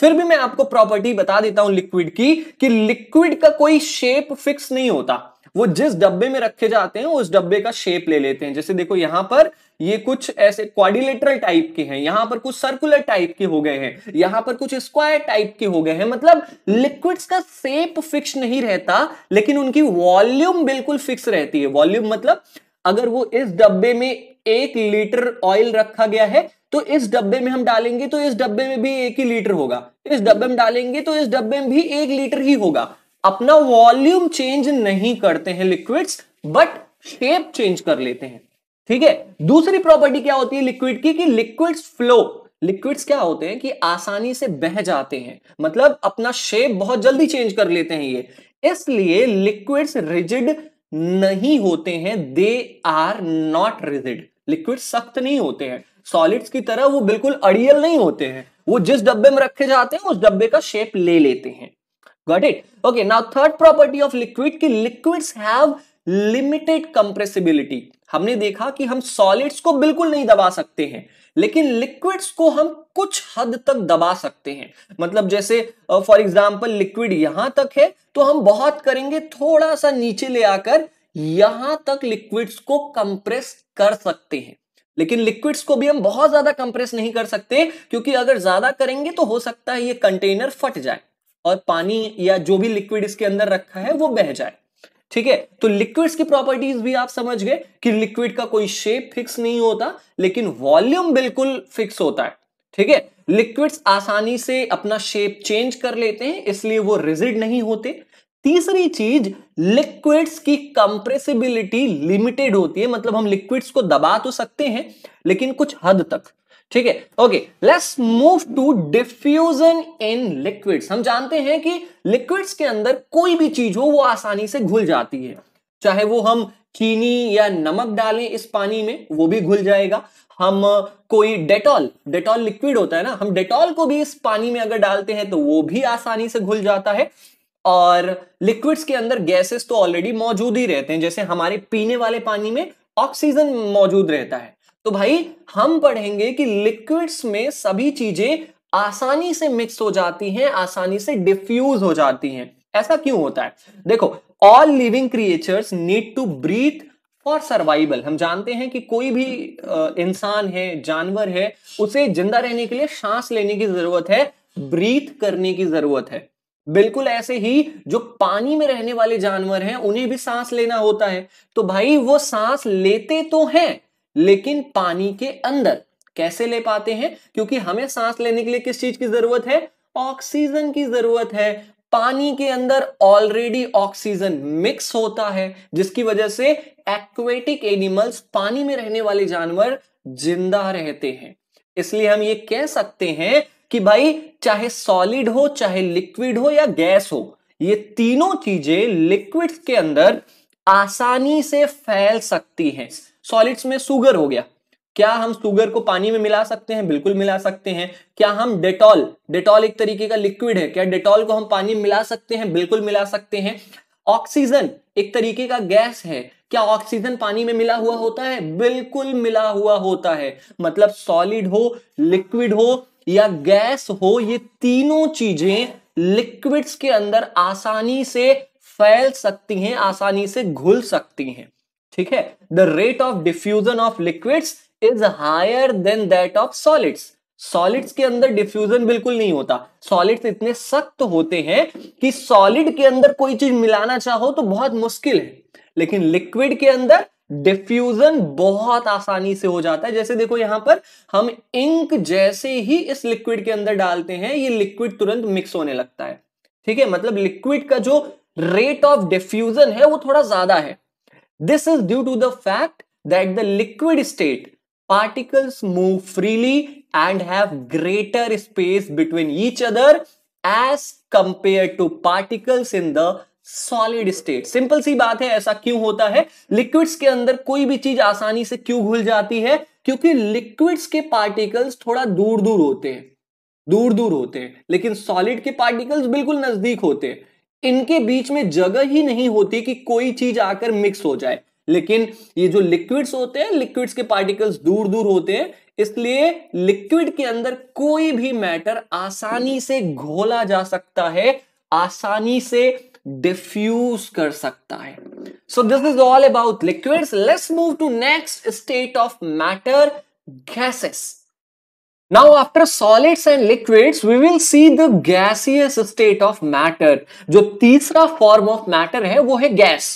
फिर भी मैं आपको प्रॉपर्टी बता देता हूं लिक्विड की कि लिक्विड का कोई शेप फिक्स नहीं होता वो जिस डब्बे में रखे जाते हैं उस डब्बे का शेप ले लेते हैं जैसे देखो यहां पर ये कुछ ऐसे क्वारिलेटरल टाइप के हैं यहां पर कुछ सर्कुलर टाइप के हो गए हैं यहां पर कुछ स्क्वायर टाइप के हो गए हैं मतलब लिक्विड्स का शेप फिक्स नहीं रहता लेकिन उनकी वॉल्यूम बिल्कुल फिक्स रहती है वॉल्यूम मतलब अगर वो इस डब्बे में एक लीटर ऑयल रखा गया है तो इस डब्बे में हम डालेंगे तो इस डब्बे में भी एक ही लीटर होगा इस डब्बे में डालेंगे तो इस डब्बे में भी एक लीटर ही होगा अपना वॉल्यूम चेंज नहीं करते हैं लिक्विड्स बट शेप चेंज कर लेते हैं ठीक है दूसरी प्रॉपर्टी क्या होती है लिक्विड की कि लिक्विड्स फ्लो लिक्विड्स क्या होते हैं कि आसानी से बह जाते हैं मतलब अपना शेप बहुत जल्दी चेंज कर लेते हैं ये इसलिए लिक्विड्स रिजिड नहीं होते हैं they are not rigid liquid सख्त नहीं होते हैं सॉलिड्स की तरह वो बिल्कुल अड़ियल नहीं होते हैं वो जिस डब्बे में रखे जाते हैं उस डब्बे का शेप ले लेते हैं got it okay now third property of liquid की लिक्विड्स हैव लिमिटेड कंप्रेसिबिलिटी हमने देखा कि हम सॉलिड्स को बिल्कुल नहीं दबा सकते हैं लेकिन लिक्विड्स को हम कुछ हद तक दबा सकते हैं मतलब जैसे फॉर एग्जाम्पल लिक्विड यहां तक है तो हम बहुत करेंगे थोड़ा सा नीचे ले आकर यहां तक लिक्विड्स को कंप्रेस कर सकते हैं लेकिन लिक्विड्स को भी हम बहुत ज्यादा कंप्रेस नहीं कर सकते क्योंकि अगर ज्यादा करेंगे तो हो सकता है ये कंटेनर फट जाए और पानी या जो भी लिक्विड इसके अंदर रखा है वो बह जाए ठीक है तो लिक्विड्स की प्रॉपर्टीज भी आप समझ गए कि लिक्विड का कोई शेप फिक्स नहीं होता लेकिन वॉल्यूम बिल्कुल फिक्स होता है ठीक है लिक्विड्स आसानी से अपना शेप चेंज कर लेते हैं इसलिए वो रिजिड नहीं होते तीसरी चीज लिक्विड्स की कंप्रेसिबिलिटी लिमिटेड होती है मतलब हम लिक्विड्स को दबा तो सकते हैं लेकिन कुछ हद तक ठीक है okay let's move to diffusion in liquids हम जानते हैं कि लिक्विड्स के अंदर कोई भी चीज हो वो आसानी से घुल जाती है चाहे वो हम चीनी या नमक डालें इस पानी में वो भी घुल जाएगा हम कोई डेटॉल डेटॉल लिक्विड होता है ना हम डेटॉल को भी इस पानी में अगर डालते हैं तो वो भी आसानी से घुल जाता है और लिक्विड्स के अंदर गैसेस तो ऑलरेडी मौजूद ही रहते हैं जैसे हमारे पीने वाले पानी में ऑक्सीजन मौजूद रहता है तो भाई हम पढ़ेंगे कि लिक्विड्स में सभी चीजें आसानी से मिक्स हो जाती हैं आसानी से डिफ्यूज हो जाती हैं ऐसा क्यों होता है देखो all living creatures need to breathe for survival हम जानते हैं कि कोई भी इंसान है जानवर है उसे जिंदा रहने के लिए सांस लेने की जरूरत है ब्रीथ करने की जरूरत है बिल्कुल ऐसे ही जो पानी में रहने वाले जानवर हैं उन्हें भी सांस लेना होता है तो भाई वो सांस लेते तो हैं लेकिन पानी के अंदर कैसे ले पाते हैं क्योंकि हमें सांस लेने के लिए किस चीज की जरूरत है ऑक्सीजन की जरूरत है पानी के अंदर ऑलरेडी ऑक्सीजन मिक्स होता है जिसकी वजह से एक्वेटिक एनिमल्स पानी में रहने वाले जानवर जिंदा रहते हैं इसलिए हम ये कह सकते हैं कि भाई चाहे सॉलिड हो चाहे लिक्विड हो या गैस हो ये तीनों चीजें लिक्विड के अंदर आसानी से फैल सकती हैं सॉलिड्स में सुगर हो गया क्या हम सुगर को पानी में मिला सकते हैं बिल्कुल मिला सकते हैं क्या हम डेटॉल डेटॉल एक तरीके का लिक्विड है क्या डेटॉल को हम पानी में मिला सकते हैं बिल्कुल मिला सकते हैं ऑक्सीजन एक तरीके का गैस है क्या ऑक्सीजन पानी में मिला हुआ होता है बिल्कुल मिला हुआ होता है मतलब सॉलिड हो लिक्विड हो या गैस हो ये तीनों चीजें लिक्विड्स के अंदर आसानी से फैल सकती हैं आसानी से घुल सकती हैं ठीक है the rate of diffusion of liquids is higher than that of solids solids के अंदर डिफ्यूजन बिल्कुल नहीं होता सॉलिड्स इतने सख्त होते हैं कि सॉलिड के अंदर कोई चीज मिलाना चाहो तो बहुत मुश्किल है लेकिन लिक्विड के अंदर डिफ्यूजन बहुत आसानी से हो जाता है जैसे देखो यहां पर हम इंक जैसे ही इस लिक्विड के अंदर डालते हैं ये लिक्विड तुरंत मिक्स होने लगता है ठीक है मतलब लिक्विड का जो रेट ऑफ डिफ्यूजन है वो थोड़ा ज्यादा है This is due to the fact that the liquid state particles move freely and have greater space between each other as compared to particles in the solid state simple सी बात है ऐसा क्यों होता है लिक्विड्स के अंदर कोई भी चीज आसानी से क्यों घुल जाती है क्योंकि लिक्विड्स के पार्टिकल्स थोड़ा दूर दूर होते हैं दूर दूर होते हैं लेकिन सॉलिड के पार्टिकल्स बिल्कुल नजदीक होते हैं इनके बीच में जगह ही नहीं होती कि कोई चीज आकर मिक्स हो जाए लेकिन ये जो लिक्विड्स होते हैं लिक्विड्स के पार्टिकल्स दूर दूर होते हैं इसलिए लिक्विड के अंदर कोई भी मैटर आसानी से घोला जा सकता है आसानी से डिफ्यूज कर सकता है so this is all about liquids let's move to next state of matter gases Now after solids and liquids, we will see the gaseous state of matter. जो तीसरा form of matter है वो है gas.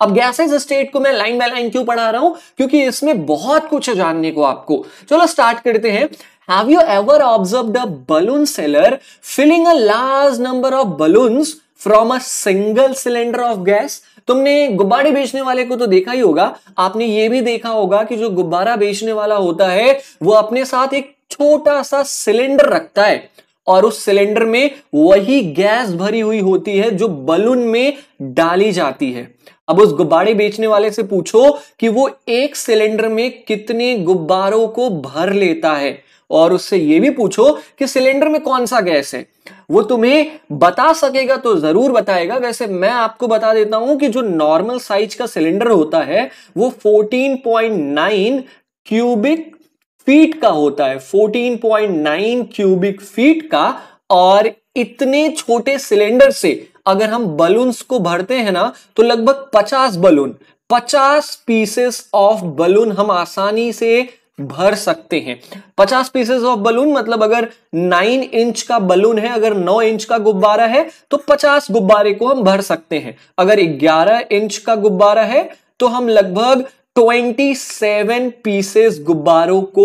अब गैसेज स्टेट को मैं लाइन बाय लाइन क्यों पढ़ा रहा हूं क्योंकि इसमें बहुत कुछ है जानने को आपको चलो स्टार्ट करते हैं have you ever observe the balloon seller filling a large number of balloons from a single cylinder of gas तुमने गुब्बारे बेचने वाले को तो देखा ही होगा आपने ये भी देखा होगा कि जो गुब्बारा बेचने वाला होता है वो अपने साथ एक छोटा सा सिलेंडर रखता है और उस सिलेंडर में वही गैस भरी हुई होती है जो बलून में डाली जाती है अब उस गुब्बारे बेचने वाले से पूछो कि वो एक सिलेंडर में कितने गुब्बारों को भर लेता है और उससे ये भी पूछो कि सिलेंडर में कौन सा गैस है वो तुम्हें बता सकेगा तो जरूर बताएगा वैसे मैं आपको बता देता हूं कि जो नॉर्मल साइज का सिलेंडर होता है वो 14.9 क्यूबिक फीट का होता है 14.9 क्यूबिक फीट का और इतने छोटे सिलेंडर से अगर हम बलून्स को भरते हैं ना तो लगभग 50 बलून 50 पीसेस ऑफ बलून हम आसानी से भर सकते हैं 50 पीसेस ऑफ बलून मतलब अगर 9 इंच का बलून है अगर 9 इंच का गुब्बारा है तो 50 गुब्बारे को हम भर सकते हैं अगर 11 इंच का गुब्बारा है तो हम लगभग 27 पीसेस गुब्बारों को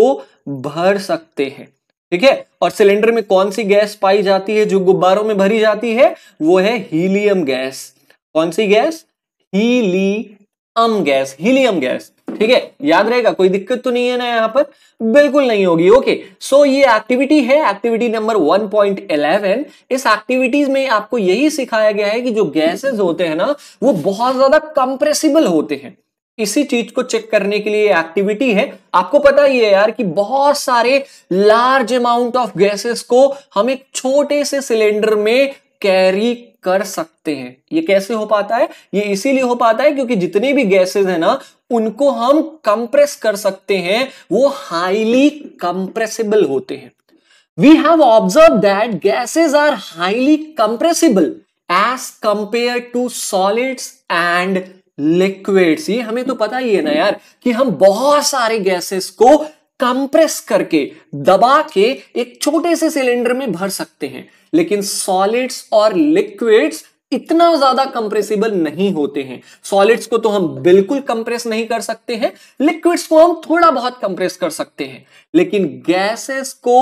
भर सकते हैं ठीक है और सिलेंडर में कौन सी गैस पाई जाती है जो गुब्बारों में भरी जाती है वो है हीलियम गैस कौन सी gas um gas helium gas ठीक है याद रहेगा कोई दिक्कत तो नहीं है ना यहां पर बिल्कुल नहीं होगी ओके सो so, ये एक्टिविटी है एक्टिविटी नंबर 1.11 इस एक्टिविटीज में आपको यही सिखाया गया है कि जो गैसेस होते हैं ना वो बहुत ज्यादा कंप्रेसिबल होते हैं इसी चीज को चेक करने के लिए एक्टिविटी है आपको पता ही है यार कि बहुत सारे लार्ज अमाउंट ऑफ गैसेस को हम एक छोटे से सिलेंडर में कैरी कर सकते हैं ये कैसे हो पाता है ये इसीलिए हो पाता है क्योंकि जितने भी गैसेस है ना उनको हम कंप्रेस कर सकते हैं वो हाईली कंप्रेसिबल होते हैं we have observe that gases are highly compressible as compare to solids and liquids ये हमें तो पता ही है ना यार कि हम बहुत सारे गैसेस को कंप्रेस करके दबा के एक छोटे से सिलेंडर में भर सकते हैं लेकिन सॉलिड्स और लिक्विड्स इतना ज्यादा कंप्रेसिबल नहीं होते हैं सॉलिड्स को तो हम बिल्कुल कंप्रेस नहीं कर सकते हैं लिक्विड्स को हम थोड़ा बहुत कंप्रेस कर सकते हैं लेकिन गैसेस को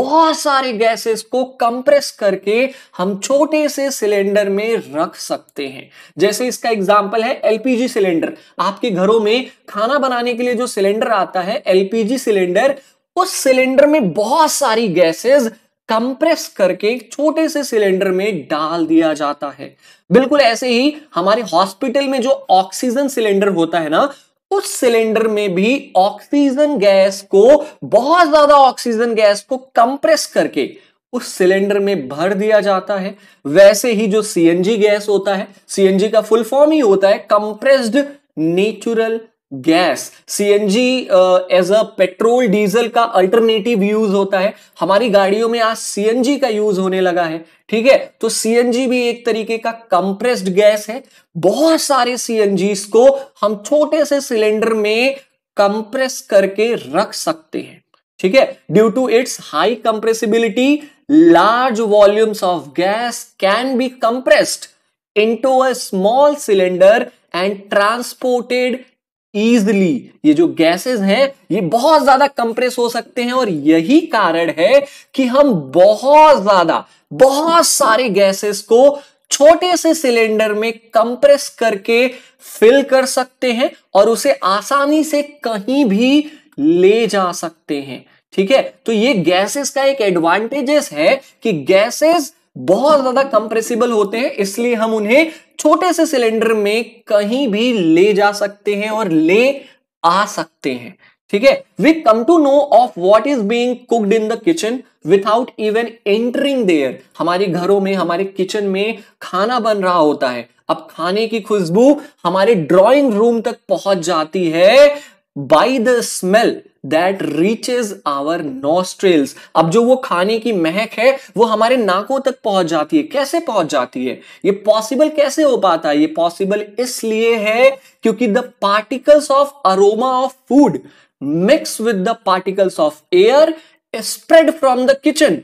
बहुत सारे गैसेस को कंप्रेस करके हम छोटे से सिलेंडर में रख सकते हैं जैसे इसका एग्जांपल है एलपीजी सिलेंडर आपके घरों में खाना बनाने के लिए जो सिलेंडर आता है एलपीजी सिलेंडर उस सिलेंडर में बहुत सारी गैसेज कंप्रेस करके एक छोटे से सिलेंडर में डाल दिया जाता है बिल्कुल ऐसे ही हमारे हॉस्पिटल में जो ऑक्सीजन सिलेंडर होता है ना उस सिलेंडर में भी ऑक्सीजन गैस को बहुत ज्यादा ऑक्सीजन गैस को कंप्रेस करके उस सिलेंडर में भर दिया जाता है वैसे ही जो सीएनजी गैस होता है सीएनजी का फुल फॉर्म ही होता है compressed natural gas CNG as a petrol diesel का अल्टरनेटिव यूज होता है हमारी गाड़ियों में आज सीएनजी का यूज होने लगा है ठीक है तो सीएनजी भी एक तरीके का कंप्रेस्ड गैस है बहुत सारे सीएनजी को हम छोटे से सिलेंडर में कंप्रेस करके रख सकते हैं ठीक है due to its high compressibility large volumes of gas can be compressed into a small cylinder and transported easily ये जो गैसेस हैं ये बहुत ज्यादा कंप्रेस हो सकते हैं और यही कारण है कि हम बहुत ज्यादा बहुत सारे गैसेस को छोटे से सिलेंडर में कंप्रेस करके फिल कर सकते हैं और उसे आसानी से कहीं भी ले जा सकते हैं ठीक है तो ये गैसेस का एक एडवांटेजेस है कि गैसेस बहुत ज्यादा कंप्रेसिबल होते हैं इसलिए हम उन्हें छोटे से सिलेंडर में कहीं भी ले जा सकते हैं और ले आ सकते हैं ठीक है we come to know of what is being cooked in the kitchen without even entering there हमारे घरों में हमारे किचन में खाना बन रहा होता है अब खाने की खुशबू हमारे ड्रॉइंग रूम तक पहुंच जाती है by the smell that reaches our nostrils अब जो वो खाने की महक है वो हमारे नाकों तक पहुंच जाती है कैसे पहुंच जाती है ये पॉसिबल कैसे हो पाता है ये पॉसिबल इसलिए है क्योंकि the particles of aroma of food mix with the particles of air spread from the kitchen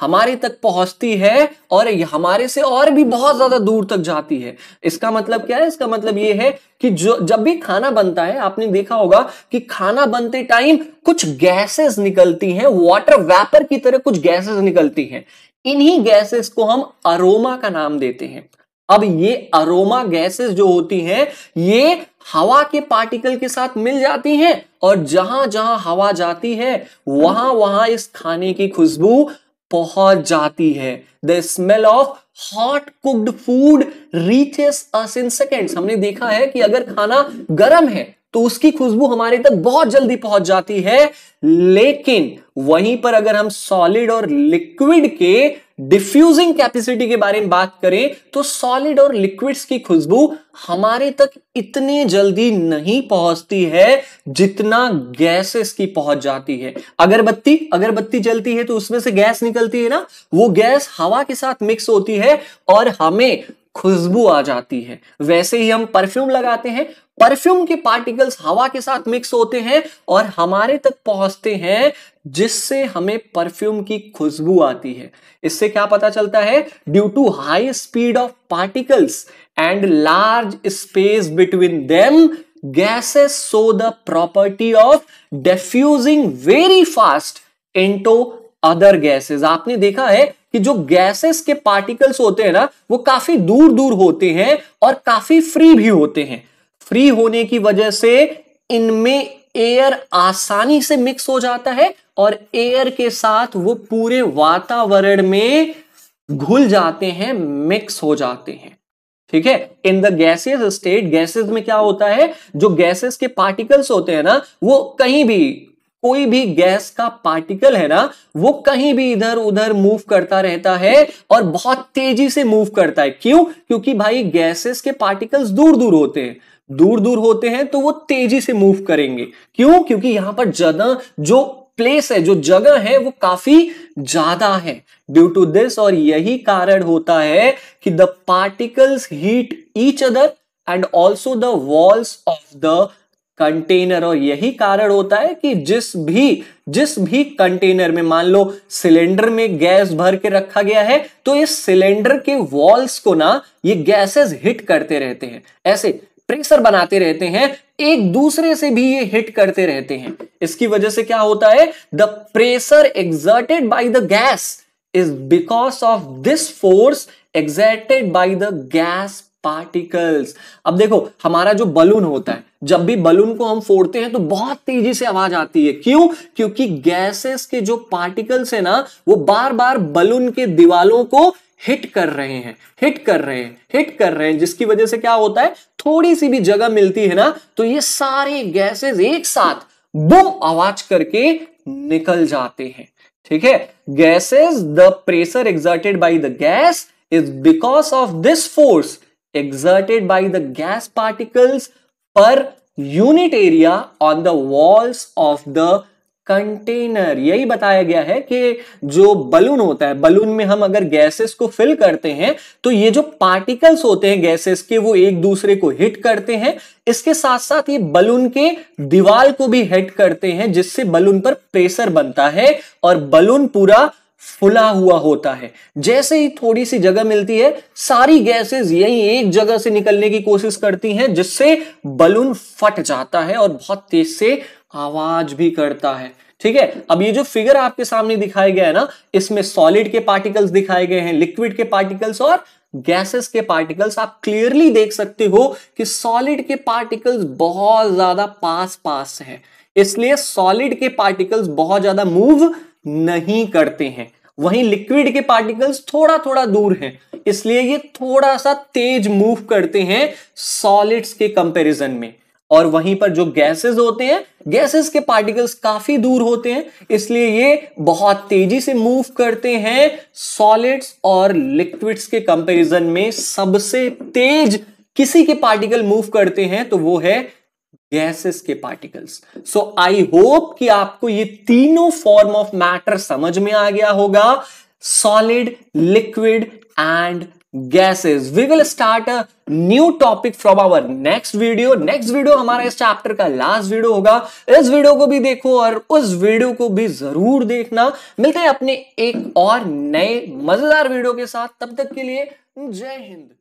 हमारे तक पहुंचती है और हमारे से और भी बहुत ज्यादा दूर तक जाती है इसका मतलब क्या है इसका मतलब ये है कि जो जब भी खाना बनता है आपने देखा होगा कि खाना बनते टाइम कुछ गैसेस निकलती हैं वाटर वेपर की तरह कुछ गैसेस निकलती हैं इन्हीं गैसेस को हम अरोमा का नाम देते हैं अब ये अरोमा गैसेस जो होती हैं ये हवा के पार्टिकल के साथ मिल जाती हैं और जहां जहां हवा जाती है वहां वहां इस खाने की खुशबू पहुंच जाती है the smell of hot cooked food reaches us in second हमने देखा है कि अगर खाना गर्म है तो उसकी खुशबू हमारे तक बहुत जल्दी पहुंच जाती है लेकिन वहीं पर अगर हम सॉलिड और लिक्विड के डिफ्यूजिंग कैपेसिटी के बारे में बात करें तो सॉलिड और लिक्विड्स की खुशबू हमारे तक इतने जल्दी नहीं पहुंचती है जितना गैसेस की पहुंच जाती है अगरबत्ती अगरबत्ती जलती है तो उसमें से गैस निकलती है ना वो गैस हवा के साथ मिक्स होती है और हमें खुशबू आ जाती है वैसे ही हम परफ्यूम लगाते हैं परफ्यूम के पार्टिकल्स हवा के साथ मिक्स होते हैं और हमारे तक पहुंचते हैं जिससे हमें परफ्यूम की खुशबू आती है इससे क्या पता चलता है due to high speed of particles and large space between them gases show the property of diffusing very fast into other gases आपने देखा है कि जो गैसेस के पार्टिकल्स होते हैं ना वो काफी दूर दूर होते हैं और काफी फ्री भी होते हैं फ्री होने की वजह से इनमें एयर आसानी से मिक्स हो जाता है और एयर के साथ वो पूरे वातावरण में घुल जाते हैं मिक्स हो जाते हैं ठीक है in the gases state gases में क्या होता है जो गैसेस के पार्टिकल्स होते हैं ना वो कहीं भी कोई भी गैस का पार्टिकल है ना वो कहीं भी इधर उधर मूव करता रहता है और बहुत तेजी से मूव करता है क्यों क्योंकि भाई गैसेस के पार्टिकल्स दूर दूर होते हैं दूर दूर होते हैं तो वो तेजी से मूव करेंगे क्यों क्योंकि यहां पर ज्यादा जो प्लेस है जो जगह है वो काफी ज्यादा है ड्यू टू दिस और यही कारण होता है कि the particles hit each other and also the walls of the container और यही कारण होता है कि जिस भी जिस भी कंटेनर में मान लो सिलेंडर में गैस भर के रखा गया है तो इस सिलेंडर के वॉल्स को ना ये गैसेस हिट करते रहते हैं ऐसे प्रेशर बनाते रहते हैं एक दूसरे से भी ये हिट करते रहते हैं इसकी वजह से क्या होता है the pressure exerted by the gas is because of this force exerted by the gas particles अब देखो हमारा जो बलून होता है जब भी बलून को हम फोड़ते हैं तो बहुत तेजी से आवाज आती है क्यों क्योंकि गैसेस के जो पार्टिकल्स है ना वो बार बार बलून के दीवालों को हिट कर रहे हैं हिट कर रहे हैं हिट कर रहे हैं जिसकी वजह से क्या होता है थोड़ी सी भी जगह मिलती है ना तो ये सारे गैसेस एक साथ बुम आवाज करके निकल जाते हैं ठीक है gases the pressure exerted by the gas is because of this force exerted by the gas particles per unit area on the walls of the container यही बताया गया है कि जो बलून होता है बलून में हम अगर गैसेस को फिल करते हैं तो ये जो पार्टिकल्स होते हैं गैसेस के वो एक दूसरे को हिट करते हैं इसके साथ साथ ये बलून के दीवार को भी हिट करते हैं जिससे बलून पर प्रेशर बनता है और बलून पूरा फुला हुआ होता है जैसे ही थोड़ी सी जगह मिलती है सारी गैसेस यही एक जगह से निकलने की कोशिश करती हैं जिससे बलून फट जाता है और बहुत तेज से आवाज भी करता है ठीक है अब ये जो फिगर आपके सामने दिखाया गया है ना इसमें सॉलिड के पार्टिकल्स दिखाए गए हैं लिक्विड के पार्टिकल्स और गैसेस के पार्टिकल्स आप क्लियरली देख सकते हो कि सॉलिड के पार्टिकल्स बहुत ज्यादा पास पास हैं इसलिए सॉलिड के पार्टिकल्स बहुत ज्यादा मूव नहीं करते हैं वहीं लिक्विड के पार्टिकल्स थोड़ा थोड़ा दूर हैं इसलिए ये थोड़ा सा तेज मूव करते हैं सॉलिड्स के कंपैरिजन में और वहीं पर जो गैसेस होते हैं गैसेस के पार्टिकल्स काफी दूर होते हैं इसलिए ये बहुत तेजी से मूव करते हैं सॉलिड्स और लिक्विड्स के कंपैरिजन में सबसे तेज किसी के पार्टिकल मूव करते हैं तो वो है गैसेस के पार्टिकल्स सो आई होप कि आपको ये तीनों फॉर्म ऑफ मैटर समझ में आ गया होगा solid liquid and gases we will start a new topic from our next video next video हमारा इस चैप्टर का लास्ट वीडियो होगा इस वीडियो को भी देखो और उस वीडियो को भी जरूर देखना मिलते हैं अपने एक और नए मजेदार वीडियो के साथ तब तक के लिए जय हिंद